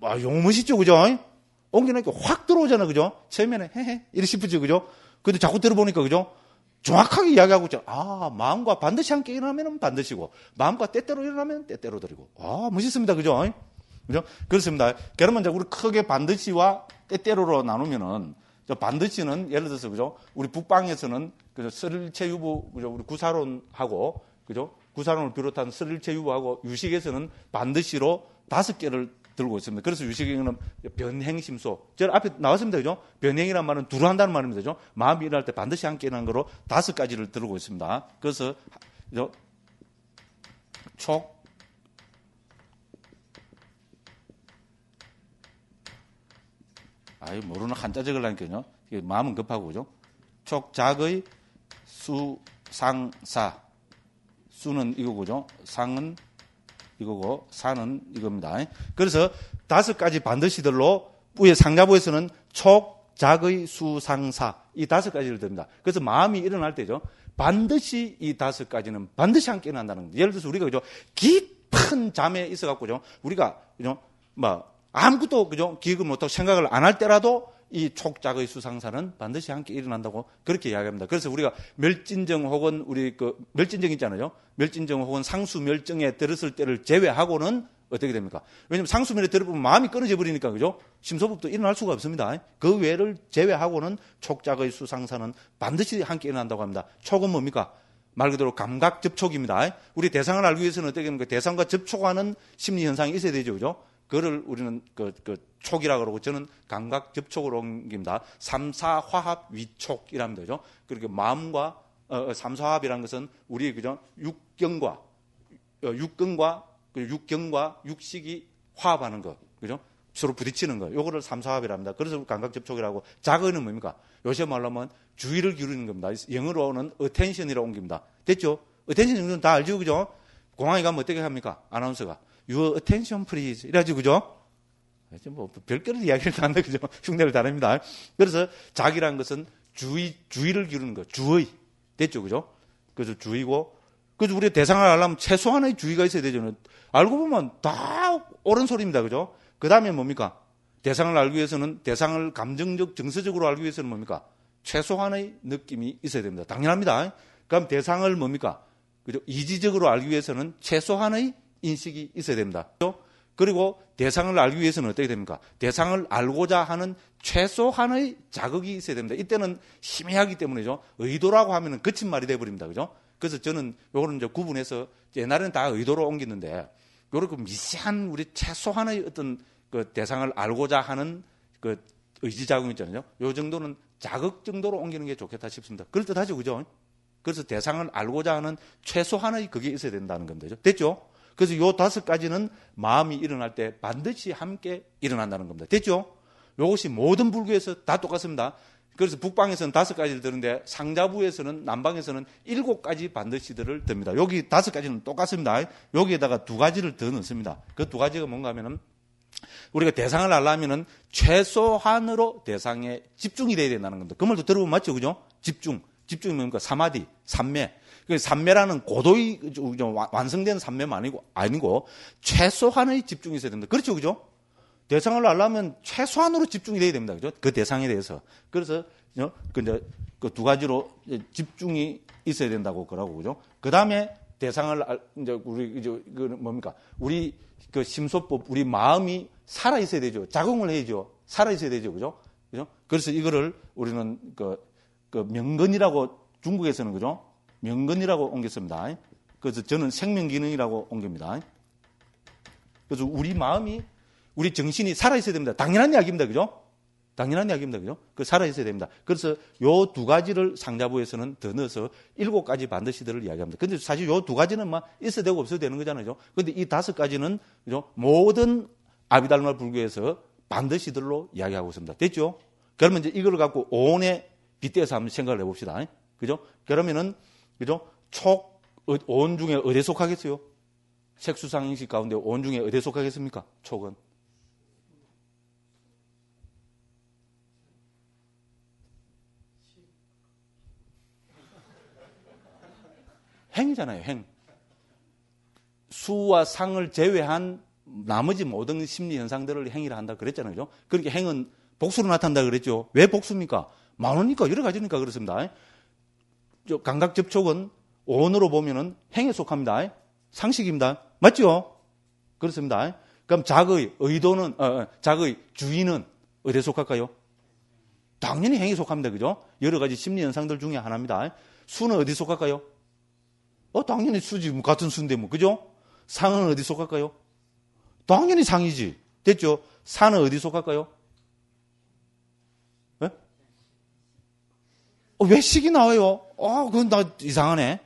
아, 용어 멋있죠, 그죠? 옮기니까 확 들어오잖아, 그죠? 처음에는 헤헤 이리 싶었죠, 그죠? 근데 자꾸 들어보니까 그죠? 정확하게 이야기하고 있죠. 아, 마음과 반드시 함께 일어나면 반드시고, 마음과 때때로 일어나면 때때로 드리고. 아, 멋있습니다. 그죠? 그죠? 그렇습니다. 그러면 이제 우리 크게 반드시와 때때로로 나누면은 반드시는 예를 들어서 그죠? 우리 북방에서는 그죠? 설일체 유부 그죠? 우리 구사론하고 그죠? 구사론을 비롯한 설일체 유부하고 유식에서는 반드시로 다섯 개를 들고 있습니다. 그래서 유식에는 변행심소. 제 앞에 나왔습니다. 그죠? 변행이란 말은 두루 한다는 말입니다. 그죠? 마음이 일어날 때 반드시 함께 일어난 거로 다섯 가지를 들고 있습니다. 그래서 그죠? 촉, 아이 모르는 한자 적으려니까요. 마음은 급하고 그죠? 촉작의 수상사 수는 이거고죠. 상은 이거고 사는 이겁니다. 그래서 다섯 가지 반드시들로 위에 상자부에서는 촉작의 수상사 이 다섯 가지를 듭니다. 그래서 마음이 일어날 때죠. 반드시 이 다섯 가지는 반드시 함께 일어난다는 겁니다. 예를 들어서 우리가 그죠 깊은 잠에 있어 갖고죠. 우리가 그죠 뭐 아무것도 그죠? 기억을 못하고 생각을 안 할 때라도 이 촉작의 수상사는 반드시 함께 일어난다고 그렇게 이야기합니다. 그래서 우리가 멸진정 혹은 우리 그 멸진정 있잖아요. 멸진정 혹은 상수 멸정에 들었을 때를 제외하고는 어떻게 됩니까? 왜냐면 하 상수면에 들어보면 마음이 끊어져 버리니까 그죠? 심소법도 일어날 수가 없습니다. 그 외를 제외하고는 촉작의 수상사는 반드시 함께 일어난다고 합니다. 촉은 뭡니까? 말 그대로 감각 접촉입니다. 우리 대상을 알기 위해서는 어떻게 됩니까? 대상과 접촉하는 심리 현상이 있어야 되죠. 그죠? 그거를 우리는 그, 그 촉이라고 그러고 저는 감각 접촉으로 옮깁니다. 삼사화합 위촉이라면 되죠. 그렇게 그러니까 마음과 어, 어 삼사합이라는 화 것은 우리 그죠 육경과 어, 육근과 그 육경과 육식이 화합하는 거 그죠? 서로 부딪히는 거. 요거를 삼사합이랍니다. 그래서 감각 접촉이라고 작은 뭡니까? 요새 말로 하면 주의를 기울이는 겁니다. 영어로는 attention이라고 옮깁니다. 됐죠? attention 정도는 다 알죠, 그죠? 공항에 가면 어떻게 합니까? 아나운서가. your attention please. 이래가지고, 그죠? 뭐, 별개로 이야기를 다 한다, 그죠? 흉내를 다릅니다. 그래서 자기란 것은 주의, 주의를 기르는 거, 주의. 됐죠, 그죠? 그래서 주의고, 그래서 우리가 대상을 알려면 최소한의 주의가 있어야 되죠. 알고 보면 다 옳은 소리입니다, 그죠? 그 다음에 뭡니까? 대상을 알기 위해서는, 대상을 감정적, 정서적으로 알기 위해서는 뭡니까? 최소한의 느낌이 있어야 됩니다. 당연합니다. 그럼 대상을 뭡니까? 그죠? 이지적으로 알기 위해서는 최소한의 인식이 있어야 됩니다. 그리고 대상을 알기 위해서는 어떻게 됩니까? 대상을 알고자 하는 최소한의 자극이 있어야 됩니다. 이때는 심해하기 때문에죠. 의도라고 하면은 거친 말이 돼버립니다. 그죠? 그래서 저는 요거는 이제 구분해서 옛날에는 다 의도로 옮겼는데 요렇게 미세한 우리 최소한의 어떤 그 대상을 알고자 하는 그 의지 자극 있잖아요. 요 정도는 자극 정도로 옮기는 게 좋겠다 싶습니다. 그럴듯하죠, 그죠? 그래서 대상을 알고자 하는 최소한의 그게 있어야 된다는 겁니다. 됐죠? 그래서 요 다섯 가지는 마음이 일어날 때 반드시 함께 일어난다는 겁니다. 됐죠? 요것이 모든 불교에서 다 똑같습니다. 그래서 북방에서는 다섯 가지를 드는데 상자부에서는 남방에서는 일곱 가지 반드시들을 듭니다. 여기 다섯 가지는 똑같습니다. 여기에다가 두 가지를 더 넣습니다. 그 두 가지가 뭔가 하면은 우리가 대상을 알려면은 최소한으로 대상에 집중이 돼야 된다는 겁니다. 그 말도 들어보면 맞죠? 그죠? 집중. 집중이 뭡니까? 사마디, 삼매. 그 삼매라는 고도의 완성된 삼매만 아니고 아니고 최소한의 집중이 있어야 됩니다. 그렇죠, 그죠? 대상을 알려면 최소한으로 집중이 돼야 됩니다, 그죠? 그 대상에 대해서 그래서 어, 그제 그두 가지로 집중이 있어야 된다고 그러고 그죠? 그 다음에 대상을 이제 우리 이제 그 뭡니까 우리 그 심소법 우리 마음이 살아 있어야 되죠. 작용을 해야죠. 살아 있어야 되죠, 그죠? 그죠? 그래서 이거를 우리는 그, 그명건이라고 중국에서는 그죠? 명건이라고 옮겼습니다. 그래서 저는 생명기능이라고 옮깁니다. 그래서 우리 마음이, 우리 정신이 살아있어야 됩니다. 당연한 이야기입니다. 그죠? 당연한 이야기입니다. 그죠? 그 살아있어야 됩니다. 그래서 요 두 가지를 상자부에서는 더 넣어서 일곱 가지 반드시들을 이야기합니다. 근데 사실 요 두 가지는 막 있어야 되고 없어도 되는 거잖아요. 그죠? 근데 이 다섯 가지는, 그죠? 모든 아비달마 불교에서 반드시들로 이야기하고 있습니다. 됐죠? 그러면 이제 이걸 갖고 온에 빗대서 한번 생각을 해봅시다. 그죠? 그러면은 그죠? 촉, 온 중에 어디에 속하겠어요? 색수상식 인 가운데 온 중에 어디에 속하겠습니까? 촉은. 행이잖아요, 행. 수와 상을 제외한 나머지 모든 심리 현상들을 행위라 한다 그랬잖아요. 그죠? 그렇게 그러니까 행은 복수로 나타난다 그랬죠. 왜 복수입니까? 많으니까, 여러 가지니까 그렇습니다. 감각 접촉은 원으로 보면은 행에 속합니다. 상식입니다. 맞죠? 그렇습니다. 그럼 작의 의도는 어, 작의 어, 주인은 어디에 속할까요? 당연히 행에 속합니다. 그죠? 여러 가지 심리 현상들 중에 하나입니다. 수는 어디 에 속할까요? 어, 당연히 수지. 뭐 같은 수인데 뭐. 그죠? 상은 어디 에 속할까요? 당연히 상이지. 됐죠? 산은 어디 에 속할까요? 네? 예? 왜 어, 식이 나와요? 어, 그건 나 이상하네.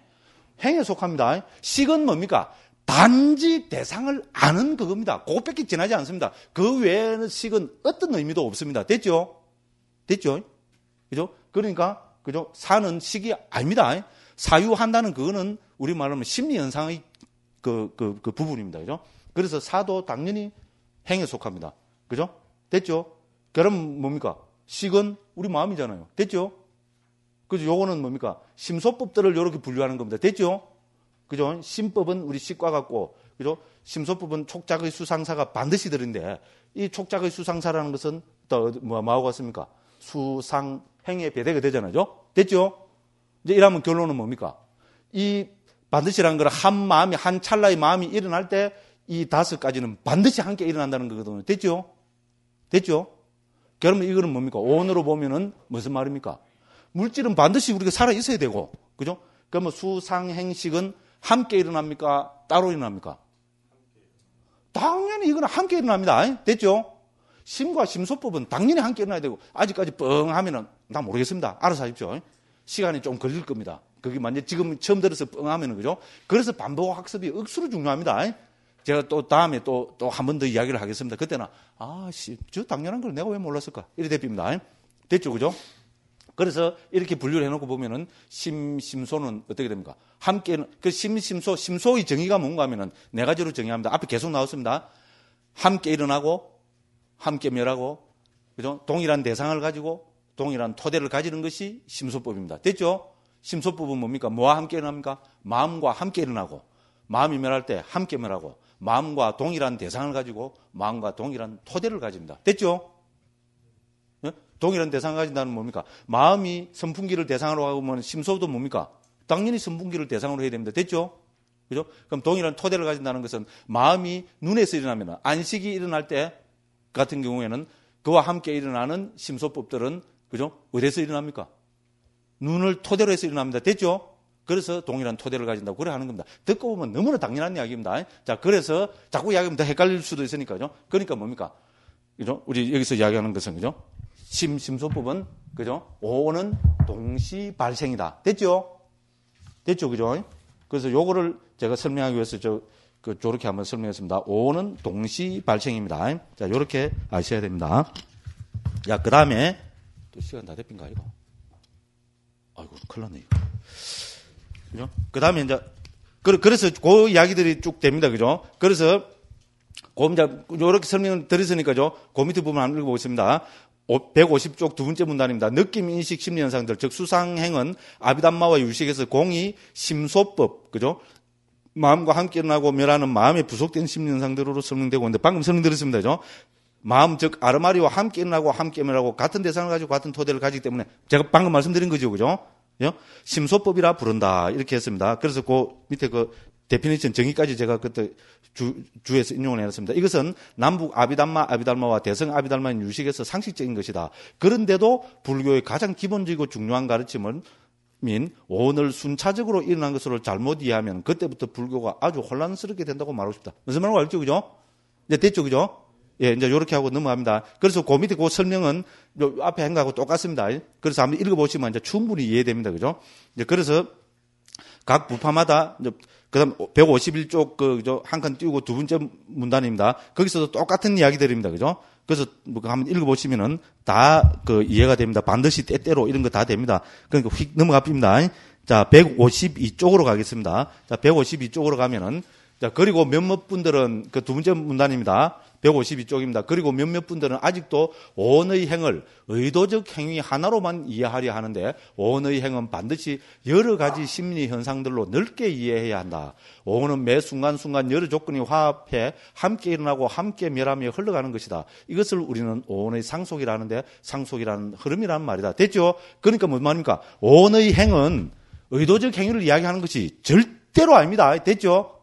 행에 속합니다. 식은 뭡니까? 단지 대상을 아는 그겁니다. 그것밖에 지나지 않습니다. 그 외에는 식은 어떤 의미도 없습니다. 됐죠? 됐죠? 그죠? 그러니까, 그죠? 사는 식이 아닙니다. 사유한다는 그거는 우리 말하면 심리현상의 그, 그, 그 부분입니다. 그죠? 그래서 사도 당연히 행에 속합니다. 그죠? 됐죠? 그럼 뭡니까? 식은 우리 마음이잖아요. 됐죠? 그죠? 요거는 뭡니까? 심소법들을 이렇게 분류하는 겁니다. 됐죠? 그죠? 심법은 우리 식과 같고, 그죠? 심소법은 촉작의 수상사가 반드시 들인데이 촉작의 수상사라는 것은 또, 뭐, 뭐하고 같습니까? 수상, 행의 배대가 되잖아요. 됐죠? 이제 이러면 결론은 뭡니까? 이 반드시라는 걸한 마음이, 한 찰나의 마음이 일어날 때, 이 다섯 가지는 반드시 함께 일어난다는 거거든요. 됐죠? 됐죠? 그러면 이거는 뭡니까? 오으로 보면은 무슨 말입니까? 물질은 반드시 우리가 살아 있어야 되고, 그죠? 그러면 수상행식은 함께 일어납니까? 따로 일어납니까? 당연히 이거는 함께 일어납니다. 됐죠? 심과 심소법은 당연히 함께 일어나야 되고, 아직까지 뻥 하면은, 나 모르겠습니다. 알아서 하십시오. 시간이 좀 걸릴 겁니다. 그게 만약 지금 처음 들어서 뻥 하면은, 그죠? 그래서 반복 학습이 억수로 중요합니다. 제가 또 다음에 또, 또 한 번 더 이야기를 하겠습니다. 그때는, 아, 씨, 저 당연한 걸 내가 왜 몰랐을까? 이래 됩니다. 됐죠? 그죠? 그래서 이렇게 분류를 해놓고 보면은 심심소는 어떻게 됩니까? 함께는 그 심심소 심소의 정의가 뭔가 하면은 네 가지로 정의합니다. 앞에 계속 나왔습니다. 함께 일어나고 함께 멸하고 그죠? 동일한 대상을 가지고 동일한 토대를 가지는 것이 심소법입니다. 됐죠? 심소법은 뭡니까? 뭐와 함께 일어납니까? 마음과 함께 일어나고 마음이 멸할 때 함께 멸하고 마음과 동일한 대상을 가지고 마음과 동일한 토대를 가집니다. 됐죠? 동일한 대상을 가진다는 뭡니까? 마음이 선풍기를 대상으로 하면 심소도 뭡니까? 당연히 선풍기를 대상으로 해야 됩니다. 됐죠? 그죠? 그럼 동일한 토대를 가진다는 것은 마음이 눈에서 일어나면 안식이 일어날 때 같은 경우에는 그와 함께 일어나는 심소법들은 그죠? 어디에서 일어납니까? 눈을 토대로 해서 일어납니다. 됐죠? 그래서 동일한 토대를 가진다고 그래 하는 겁니다. 듣고 보면 너무나 당연한 이야기입니다. 자, 그래서 자꾸 이야기하면 더 헷갈릴 수도 있으니까요. 그러니까 뭡니까? 그죠? 우리 여기서 이야기하는 것은 그죠? 심, 심소법은, 그죠? 오는 동시 발생이다. 됐죠? 됐죠? 그죠? 그래서 요거를 제가 설명하기 위해서 저, 그, 저렇게 한번 설명했습니다. 오는 동시 발생입니다. 자, 요렇게 아셔야 됩니다. 야, 그 다음에, 또 시간 다 됐빈가, 이거? 아이고, 큰일 났네, 이 그죠? 그 다음에 이제, 그, 그래서 그 이야기들이 쭉 됩니다. 그죠? 그래서, 고, 이제, 요렇게 설명을 드렸으니까죠. 고 밑에 부분 한번 읽어보겠습니다. 150쪽 두 번째 문단입니다. 느낌 인식 심리 현상들 즉 수상행은 아비담마와 유식에서 공이 심소법 그죠? 마음과 함께 일어나고 멸하는 마음에 부속된 심리 현상들로 설명되고 있는데 방금 설명드렸습니다. 그죠? 마음 즉 아르마리와 함께 일어나고 함께 멸하고 같은 대상을 가지고 같은 토대를 가지기 때문에 제가 방금 말씀드린 거죠. 그죠? 예? 심소법이라 부른다. 이렇게 했습니다. 그래서 그 밑에 그 데피니션 정의까지 제가 그때 주, 주에서 인용을 해놨습니다. 이것은 남북 아비달마 아비달마와 대성 아비달마인 유식에서 상식적인 것이다. 그런데도 불교의 가장 기본적이고 중요한 가르침은 민 오늘 순차적으로 일어난 것으로 잘못 이해하면 그때부터 불교가 아주 혼란스럽게 된다고 말하고 싶다. 무슨 말인지 알죠, 그죠? 이제 됐죠, 그죠? 예, 이제 이렇게 하고 넘어갑니다. 그래서 그 밑에 그 설명은 요 앞에 한거하고 똑같습니다. 그래서 한번 읽어보시면 이제 충분히 이해됩니다, 그죠? 이제 그래서 각 부파마다 그다음 151쪽 그한칸 띄우고 두 번째 문단입니다. 거기서도 똑같은 이야기들입니다. 그죠? 그래서 뭐 한번 읽어보시면은 다 그 이해가 됩니다. 반드시 때때로 이런 거 다 됩니다. 그러니까 휙 넘어갑니다. 자, 152쪽으로 가겠습니다. 자, 152쪽으로 가면은 자, 그리고 몇몇 분들은 그 두 번째 문단입니다. 152쪽입니다. 그리고 몇몇 분들은 아직도 원의 행을 의도적 행위 하나로만 이해하려 하는데 원의 행은 반드시 여러 가지 심리 현상들로 넓게 이해해야 한다. 원은 매 순간순간 여러 조건이 화합해 함께 일어나고 함께 멸하며 흘러가는 것이다. 이것을 우리는 원의 상속이라는데 상속이라는 흐름이라는 말이다. 됐죠? 그러니까 무슨 말입니까? 원의 행은 의도적 행위를 이야기하는 것이 절대로 아닙니다. 됐죠?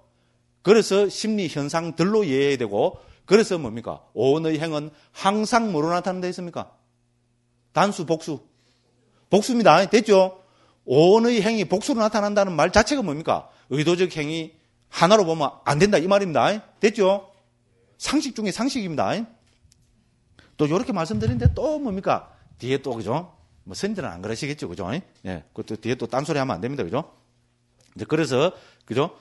그래서 심리 현상들로 이해해야 되고 그래서 뭡니까? 오은의 행은 항상 뭐로 나타난다 했습니까? 단수, 복수. 복수입니다. 됐죠? 오은의 행이 복수로 나타난다는 말 자체가 뭡니까? 의도적 행위 하나로 보면 안 된다. 이 말입니다. 됐죠? 상식 중에 상식입니다. 또 이렇게 말씀드리는데 또 뭡니까? 뒤에 또, 그죠? 뭐, 선들은 안 그러시겠죠, 그죠? 예. 그것도 뒤에 또 딴소리 하면 안 됩니다, 그죠? 이제 그래서, 그죠?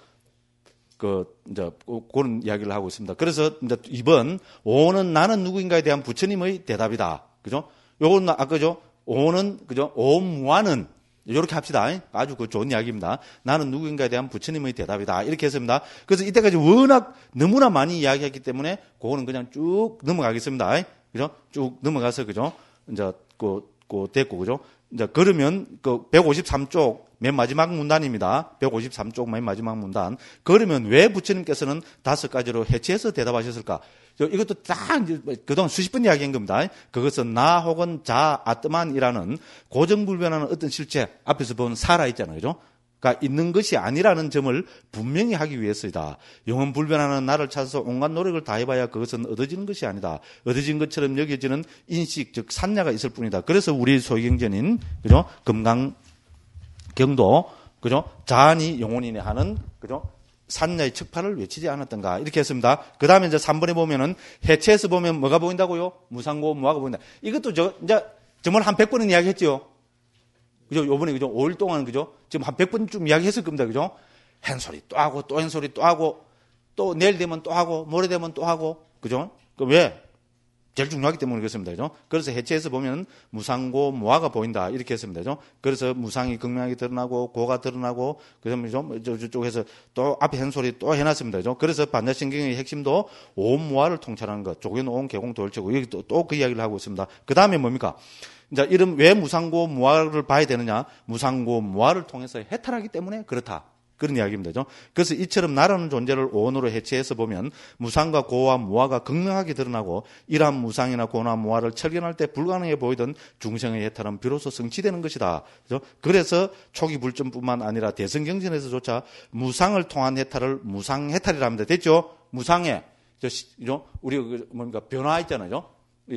그 이제 그런 이야기를 하고 있습니다. 그래서 이제 이번 오는 나는 누구인가에 대한 부처님의 대답이다. 그죠? 요건 아까죠? 오는 그죠? 오무와는 이렇게 합시다. 아주 그 좋은 이야기입니다. 나는 누구인가에 대한 부처님의 대답이다. 이렇게 했습니다. 그래서 이때까지 워낙 너무나 많이 이야기했기 때문에 그거는 그냥 쭉 넘어가겠습니다. 그죠? 쭉 넘어가서 그죠? 이제 그, 그 됐고 그죠? 이제 그러면 그 153쪽 맨 마지막 문단입니다. 153쪽 맨 마지막 문단. 그러면 왜 부처님께서는 다섯 가지로 해체해서 대답하셨을까? 이것도 다 뭐 그동안 수십 번 이야기한 겁니다. 그것은 나 혹은 자, 아트만이라는 고정불변하는 어떤 실체 앞에서 본 살아있잖아요. 그죠? 그러니까 있는 것이 아니라는 점을 분명히 하기 위해서이다. 영혼 불변하는 나를 찾아서 온갖 노력을 다해봐야 그것은 얻어지는 것이 아니다. 얻어진 것처럼 여겨지는 인식, 즉 산야가 있을 뿐이다. 그래서 우리 소경전인 그죠? 금강 경도 그죠? 자아니 영혼이니 하는 그죠? 산녀의 측파를 외치지 않았던가 이렇게 했습니다. 그 다음에 이제 3번에 보면은 해체에서 보면 뭐가 보인다고요? 무상고 무화가 보인다. 이것도 저 이제 정말 한 100번은 이야기했지요. 그죠? 요번에 그죠? 5일 동안 그죠? 지금 한 100번쯤 이야기했을 겁니다. 그죠? 한 소리 또 하고 또한 소리 또 하고 또 내일 되면 또 하고 모레 되면 또 하고 그죠? 그 왜? 제일 중요하기 때문에 그렇습니다. 그죠? 그래서 해체해서 보면 무상고 무화가 보인다. 이렇게 했습니다. 그죠? 그래서 무상이 극명하게 드러나고 고가 드러나고 그다음에 뭐 좀 저쪽에서 또 앞에 한 소리 또 해놨습니다. 그죠? 그래서 반자신경의 핵심도 온무화를 통찰하는 것. 조는 온, 개공, 돌체고 여기 또 그 이야기를 하고 있습니다. 그 다음에 뭡니까? 이제 이름왜 무상고 무화를 봐야 되느냐? 무상고 무화를 통해서 해탈하기 때문에 그렇다. 그런 이야기입니다. 그래서 이처럼 나라는 존재를 원으로 해체해서 보면 무상과 고와 무아가 극명하게 드러나고 이러한 무상이나 고나 무아를 철견할 때 불가능해 보이던 중생의 해탈은 비로소 성취되는 것이다. 그죠? 그래서 초기 불전뿐만 아니라 대승경전에서조차 무상을 통한 해탈을 무상 해탈이라 합니다. 됐죠? 무상해. 그죠? 우리 그 뭔가 변화있잖아요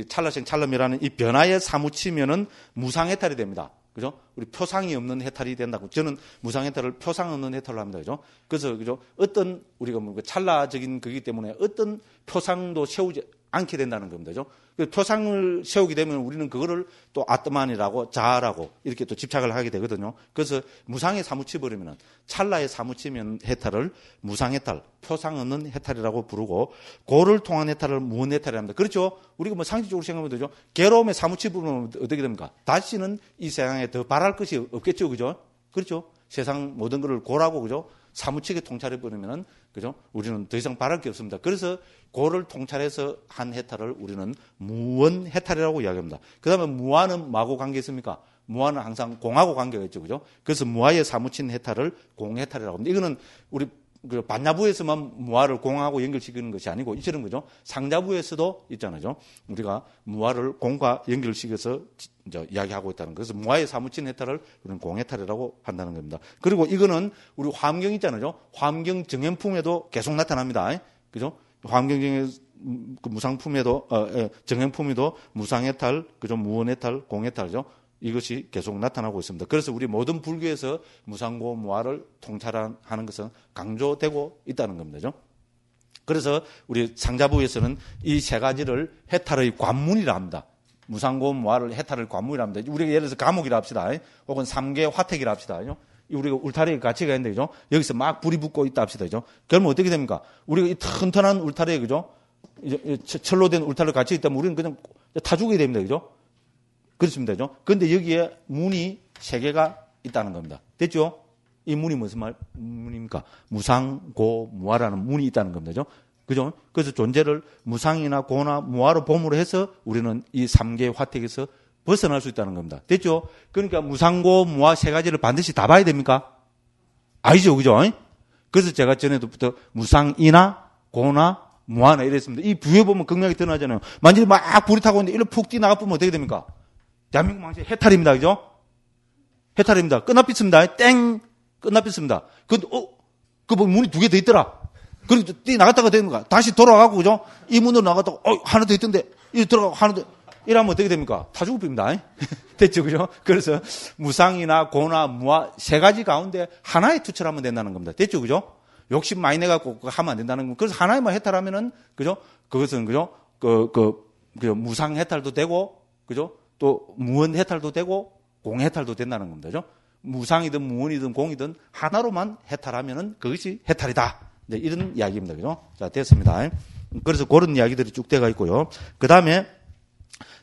찰나생 찰럼이라는 이 변화에 사무치면은 무상 해탈이 됩니다. 그죠? 우리 표상이 없는 해탈이 된다고. 저는 무상 해탈을 표상 없는 해탈로 합니다. 그죠? 그래서 그죠? 어떤 우리가 뭐 그 찰나적인 거기 때문에 어떤 표상도 세우지 않게 된다는 겁니다. 그죠? 그 표상을 세우게 되면 우리는 그거를 또 아트만이라고 자아라고 이렇게 또 집착을 하게 되거든요. 그래서 무상에 사무치버리면 찰나에 사무치면 해탈을 무상해탈, 표상 없는 해탈이라고 부르고 고를 통한 해탈을 무언해탈이합니다 그렇죠? 우리가 뭐 상식적으로 생각하면 되죠. 괴로움에 사무치버리면 어떻게 됩니까? 다시는 이 세상에 더 바랄 것이 없겠죠. 그죠? 그렇죠? 세상 모든 것을 고라고 그죠? 사무치게 통찰해 버리면은 그죠? 우리는 더 이상 바랄 게 없습니다. 그래서 고를 통찰해서 한 해탈을 우리는 무원 해탈이라고 이야기합니다. 그 다음에 무화는 마고 관계 있습니까? 무화는 항상 공하고 관계가 있죠. 그죠? 그래서 무화에 사무친 해탈을 공해탈이라고 합니다. 이거는 우리 그 반야부에서만 무화를 공하고 연결시키는 것이 아니고 이처럼 그죠 상자부에서도 있잖아요. 우리가 무화를 공과 연결시켜서 이제 이야기하고 있다는 그래서 무화의 사무친 해탈을 우리는 공해탈이라고 한다는 겁니다. 그리고 이거는 우리 환경 있잖아요. 환경정형품에도 계속 나타납니다. 그죠? 환엄경정그 무상품에도 어, 예, 정형품에도 무상해탈, 그죠? 무원해탈, 공해탈이죠. 이것이 계속 나타나고 있습니다. 그래서 우리 모든 불교에서 무상고 무아를 통찰하는 것은 강조되고 있다는 겁니다. 그래서 우리 상자부에서는 이 세 가지를 해탈의 관문이라 합니다. 무상고 무아를 해탈의 관문이라 합니다. 우리가 예를 들어서 감옥이라 합시다. 혹은 삼계 화택이라 합시다. 우리가 울타리에 같이 가야 되죠. 여기서 막 불이 붙고 있다 합시다. 그죠? 그러면 어떻게 됩니까? 우리가 이 튼튼한 울타리에 그죠? 철로 된울타리 가치가 있다면 우리는 그냥 타 죽게 됩니다. 그죠? 그렇습니다. 그죠? 근데 여기에 문이 세 개가 있다는 겁니다. 됐죠? 이 문이 무슨 말, 문입니까? 무상고, 무아라는 문이 있다는 겁니다. 그죠? 그래서 존재를 무상이나 고나 무아로 봄으로 해서 우리는 이3개 화택에서 벗어날 수 있다는 겁니다. 됐죠? 그러니까 무상고, 무아 세 가지를 반드시 다 봐야 됩니까? 아니죠. 그죠? 그래서 제가 전에도부터 무상이나 고나 무아나 이랬습니다. 이 부여 보면 극명하게 드러나잖아요. 만약에 막 불이 타고 있는데 일로 푹 뛰어나가 보면 어떻게 됩니까? 대한민국 망신 해탈입니다. 그죠? 해탈입니다. 끝나빛습니다 땡! 끝나빛습니다 그, 어? 그뭐 문이 두 개 더 있더라. 그리고 뛰 나갔다가 되는 거야. 다시 돌아가고, 그죠? 이 문으로 나갔다가, 어, 하나 더 있던데. 이 들어가고, 하나 더. 이러면 어떻게 됩니까? 타죽급입니다 됐죠, 그죠? 그래서 무상이나 고나 무아 세 가지 가운데 하나에 투철하면 된다는 겁니다. 됐죠, 그죠? 욕심 많이 내갖고 하면 안 된다는 거. 그래서 하나에만 해탈하면은, 그죠? 그것은, 그죠? 그, 그, 그죠? 무상 해탈도 되고, 그죠? 또 무언 해탈도 되고 공 해탈도 된다는 겁니다. 무상이든 무언이든 공이든 하나로만 해탈하면은 그것이 해탈이다. 네, 이런 이야기입니다. 그죠? 자, 됐습니다. 그래서 그런 이야기들이 쭉 돼가 있고요. 그 다음에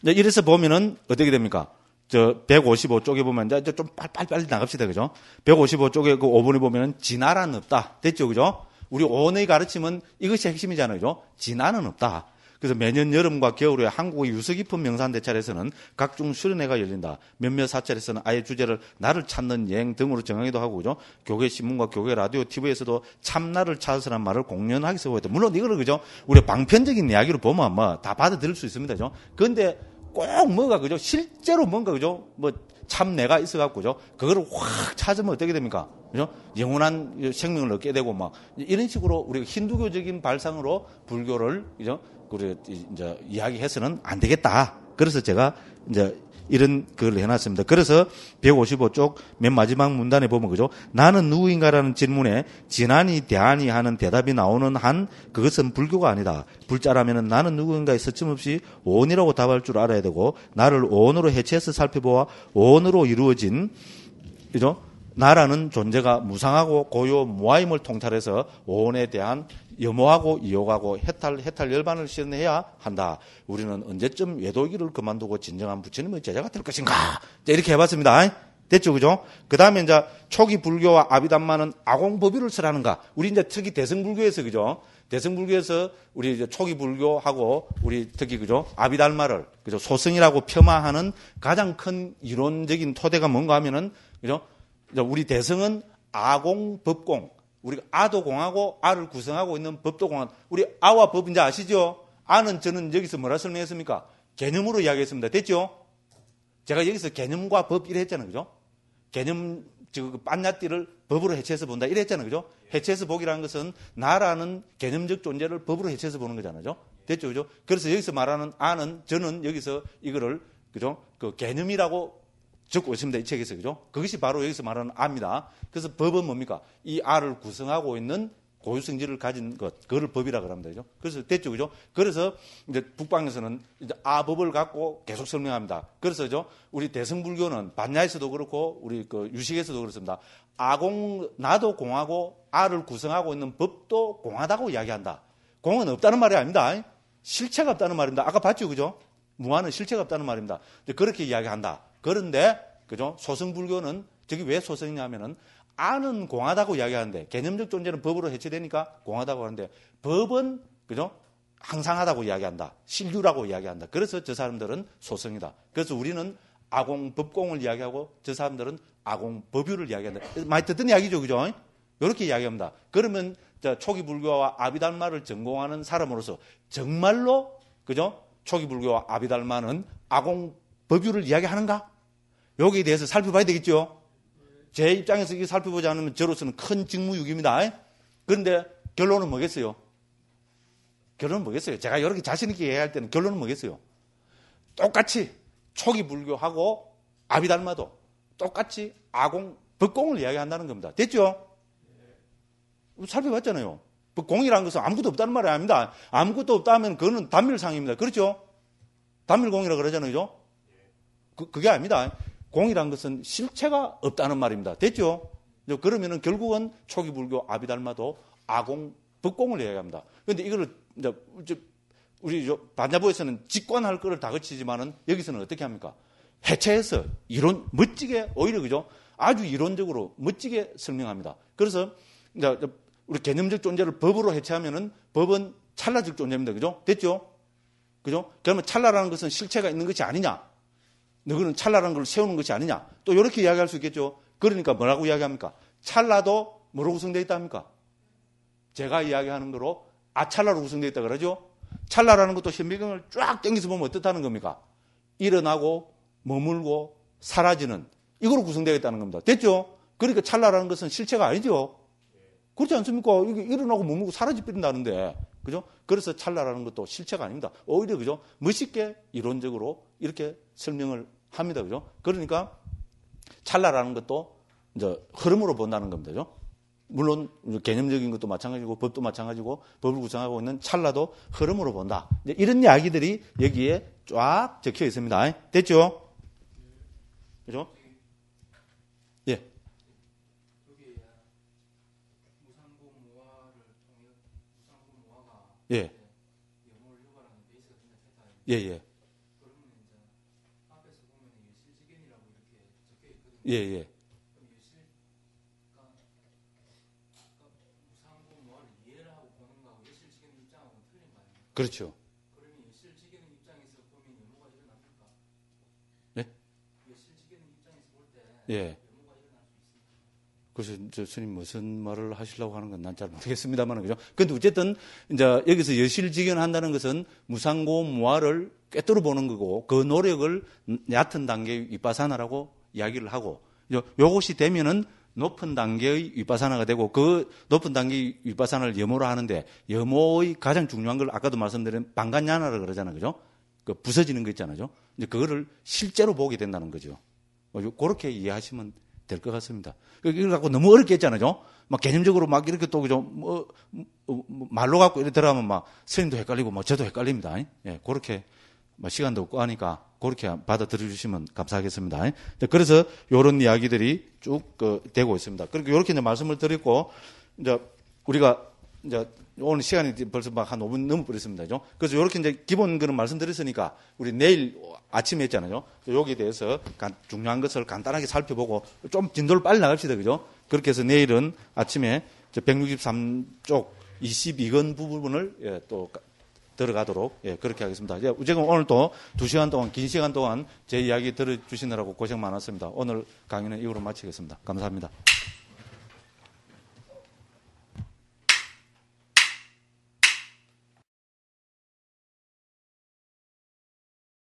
이래서 보면은 어떻게 됩니까? 저 155쪽에 보면 이제 좀 빨리빨리 나갑시다. 그죠? 155쪽에 그 5번에 보면은 진화란 없다. 됐죠? 그죠? 우리 오의 가르침은 이것이 핵심이잖아요. 그죠? 진화는 없다. 그래서 매년 여름과 겨울에 한국의 유서 깊은 명산 대찰에서는 각종 수련회가 열린다. 몇몇 사찰에서는 아예 주제를 나를 찾는 여행 등으로 정하기도 하고 그죠. 교계 신문과 교계 라디오, TV에서도 참나를 찾으라는 말을 공연하기 서고했다. 물론 이거를 그죠. 우리 방편적인 이야기로 보면 아마 다 받아들일 수 있습니다. 그죠. 그런데꼭뭐가 그죠. 실제로 뭔가 그죠. 뭐 참내가 있어 갖고죠. 그거를 확 찾으면 어떻게 됩니까? 그죠? 영원한 생명을 얻게 되고 막 이런 식으로 우리가 힌두교적인 발상으로 불교를 그죠? 우리 이제 이야기해서는 안 되겠다. 그래서 제가 이제 이런 글을 해놨습니다. 그래서 155쪽 맨 마지막 문단에 보면 그죠? 나는 누구인가라는 질문에 진안이 대안이 하는 대답이 나오는 한 그것은 불교가 아니다. 불자라면 나는 누구인가에 서침없이 원이라고 답할 줄 알아야 되고 나를 원으로 해체해서 살펴보아 원으로 이루어진 그죠? 나라는 존재가 무상하고 고요 무아임을 통찰해서 원에 대한 염호하고 이용하고 해탈 해탈 열반을 실현해야 한다. 우리는 언제쯤 외도기를 그만두고 진정한 부처님의 제자가 될 것인가? 이렇게 해봤습니다. 됐죠, 그죠? 그 다음에 이제 초기 불교와 아비담마는 아공법유를 쓰라는가? 우리 이제 특히 대승불교에서 그죠? 대승불교에서 우리 이제 초기 불교하고 우리 특히 그죠? 아비달마를 그죠? 소승이라고 폄하하는 가장 큰 이론적인 토대가 뭔가 하면은 그죠? 우리 대성은 아공 법공 우리가 아도 공하고 아를 구성하고 있는 법도 공한 우리 아와 법 이제 아시죠? 아는 저는 여기서 뭐라 설명했습니까? 개념으로 이야기했습니다. 됐죠? 제가 여기서 개념과 법 이래 했잖아요. 그죠? 개념 즉 그 빤야띠를 법으로 해체해서 본다 이래 했잖아요. 그죠? 해체해서 보기라는 것은 나라는 개념적 존재를 법으로 해체해서 보는 거잖아요. 됐죠? 그죠? 그래서 여기서 말하는 아는 저는 여기서 이거를 그죠? 그 개념이라고 적고 있습니다. 이 책에서. 그죠? 그것이 바로 여기서 말하는 아입니다. 그래서 법은 뭡니까? 이 아를 구성하고 있는 고유성질을 가진 것, 그걸 법이라고 합니다. 그죠? 그래서 됐죠. 그죠? 그래서 이제 북방에서는 이제 아법을 갖고 계속 설명합니다. 그래서죠. 그 우리 대승불교는 반야에서도 그렇고 우리 그 유식에서도 그렇습니다. 아공, 나도 공하고 아를 구성하고 있는 법도 공하다고 이야기한다. 공은 없다는 말이 아닙니다. 실체가 없다는 말입니다. 아까 봤죠. 그죠? 무한은 실체가 없다는 말입니다. 그렇게 이야기한다. 그런데 그죠? 소승불교는 저기 왜 소승이냐면은 아는 공하다고 이야기하는데 개념적 존재는 법으로 해체되니까 공하다고 하는데 법은 그죠? 항상하다고 이야기한다. 신류라고 이야기한다. 그래서 저 사람들은 소승이다. 그래서 우리는 아공 법공을 이야기하고 저 사람들은 아공 법유를 이야기한다. 많이 듣던 이야기죠, 그죠? 이렇게 이야기합니다. 그러면 저 초기 불교와 아비달마를 전공하는 사람으로서 정말로 그죠? 초기 불교와 아비달마는 아공 법률을 이야기하는가? 여기에 대해서 살펴봐야 되겠죠. 제 입장에서 이 살펴보지 않으면 저로서는 큰 직무유기입니다. 그런데 결론은 뭐겠어요? 결론은 뭐겠어요? 제가 여러 개 자신있게 이야기할 때는 결론은 뭐겠어요? 똑같이 초기 불교하고 아비달마도 똑같이 아공, 법공을 이야기한다는 겁니다. 됐죠? 살펴봤잖아요. 공이라는 것은 아무것도 없다는 말이 아닙니다. 아무것도 없다면 하 그거는 단밀상입니다. 그렇죠? 단밀공이라 고 그러잖아요. 그렇죠? 그, 게 아닙니다. 공이란 것은 실체가 없다는 말입니다. 됐죠? 그러면은 결국은 초기 불교 아비달마도 아공, 법공을 이야합니다 그런데 이거를 이제 우리 반자부에서는 직관할 거를 다 거치지만은 여기서는 어떻게 합니까? 해체해서 이론 멋지게 오히려 그죠? 아주 이론적으로 멋지게 설명합니다. 그래서 이제 우리 개념적 존재를 법으로 해체하면은 법은 찰나적 존재입니다. 그죠? 됐죠? 그죠? 그러면 찰나라는 것은 실체가 있는 것이 아니냐? 너희는 찰나라는 걸 세우는 것이 아니냐. 또 이렇게 이야기할 수 있겠죠. 그러니까 뭐라고 이야기합니까? 찰나도 뭐로 구성되어 있다 합니까? 제가 이야기하는 거로 아찰나로 구성되어 있다 그러죠. 찰나라는 것도 현미경을 쫙 땡겨서 보면 어떻다는 겁니까? 일어나고 머물고 사라지는 이걸로 구성되어 있다는 겁니다. 됐죠? 그러니까 찰나라는 것은 실체가 아니죠. 그렇지 않습니까? 이게 일어나고 머물고 사라지버린다는데. 그죠? 그래서 찰나라는 것도 실체가 아닙니다. 오히려 그죠? 멋있게 이론적으로 이렇게 설명을 합니다. 그죠? 그러니까 찰나라는 것도 이제 흐름으로 본다는 겁니다. 그죠? 물론 개념적인 것도 마찬가지고 법도 마찬가지고 법을 구성하고 있는 찰나도 흐름으로 본다. 이런 이야기들이 여기에 쫙 적혀 있습니다. 됐죠? 그죠? 예. 예, 예. 예. 예, 예. 그렇죠. 네? 예. 그래서 저 스님 무슨 말을 하시려고 하는 건 난 잘 모르겠습니다만 그죠. 근데 어쨌든 이제 여기서 여실직연한다는 것은 무상고무화를 꿰뚫어 보는 거고 그 노력을 얕은 단계 위빠사나라고 이야기를 하고 요것이 되면은 높은 단계의 윗바사나가 되고 그 높은 단계의 윗바사나를 염호로 하는데 염호의 가장 중요한 걸 아까도 말씀드린 방간야나라 그러잖아요. 그죠? 그 부서지는 거 있잖아요. 이제 그거를 실제로 보게 된다는 거죠. 뭐 그렇게 이해하시면 될 것 같습니다. 그, 이걸 갖고 너무 어렵게 했잖아요. 막 개념적으로 막 이렇게 또 그죠? 뭐, 뭐, 뭐 말로 갖고 이렇게 들어가면 막 스님도 헷갈리고 뭐 저도 헷갈립니다. 예, 그렇게 뭐 시간도 없고 하니까 그렇게 받아들여 주시면 감사하겠습니다. 예? 그래서 이런 이야기들이 쭉 그 되고 있습니다. 그리고 이렇게 이제 말씀을 드리고 이제 우리가 이제 오늘 시간이 벌써 막 한 5분 넘어버렸습니다. 그죠? 그래서 이렇게 이제 기본 그런 말씀드렸으니까 우리 내일 아침에 했잖아요. 여기에 대해서 중요한 것을 간단하게 살펴보고 좀 진도를 빨리 나갑시다. 그죠? 그렇게 해서 내일은 아침에 163쪽 22권 부분을 예, 또 들어가도록 예, 그렇게 하겠습니다. 예, 지금 오늘 또두 시간 동안 긴 시간 동안 제 이야기 들어주시느라고 고생 많았습니다. 오늘 강의는 이후로 마치겠습니다. 감사합니다.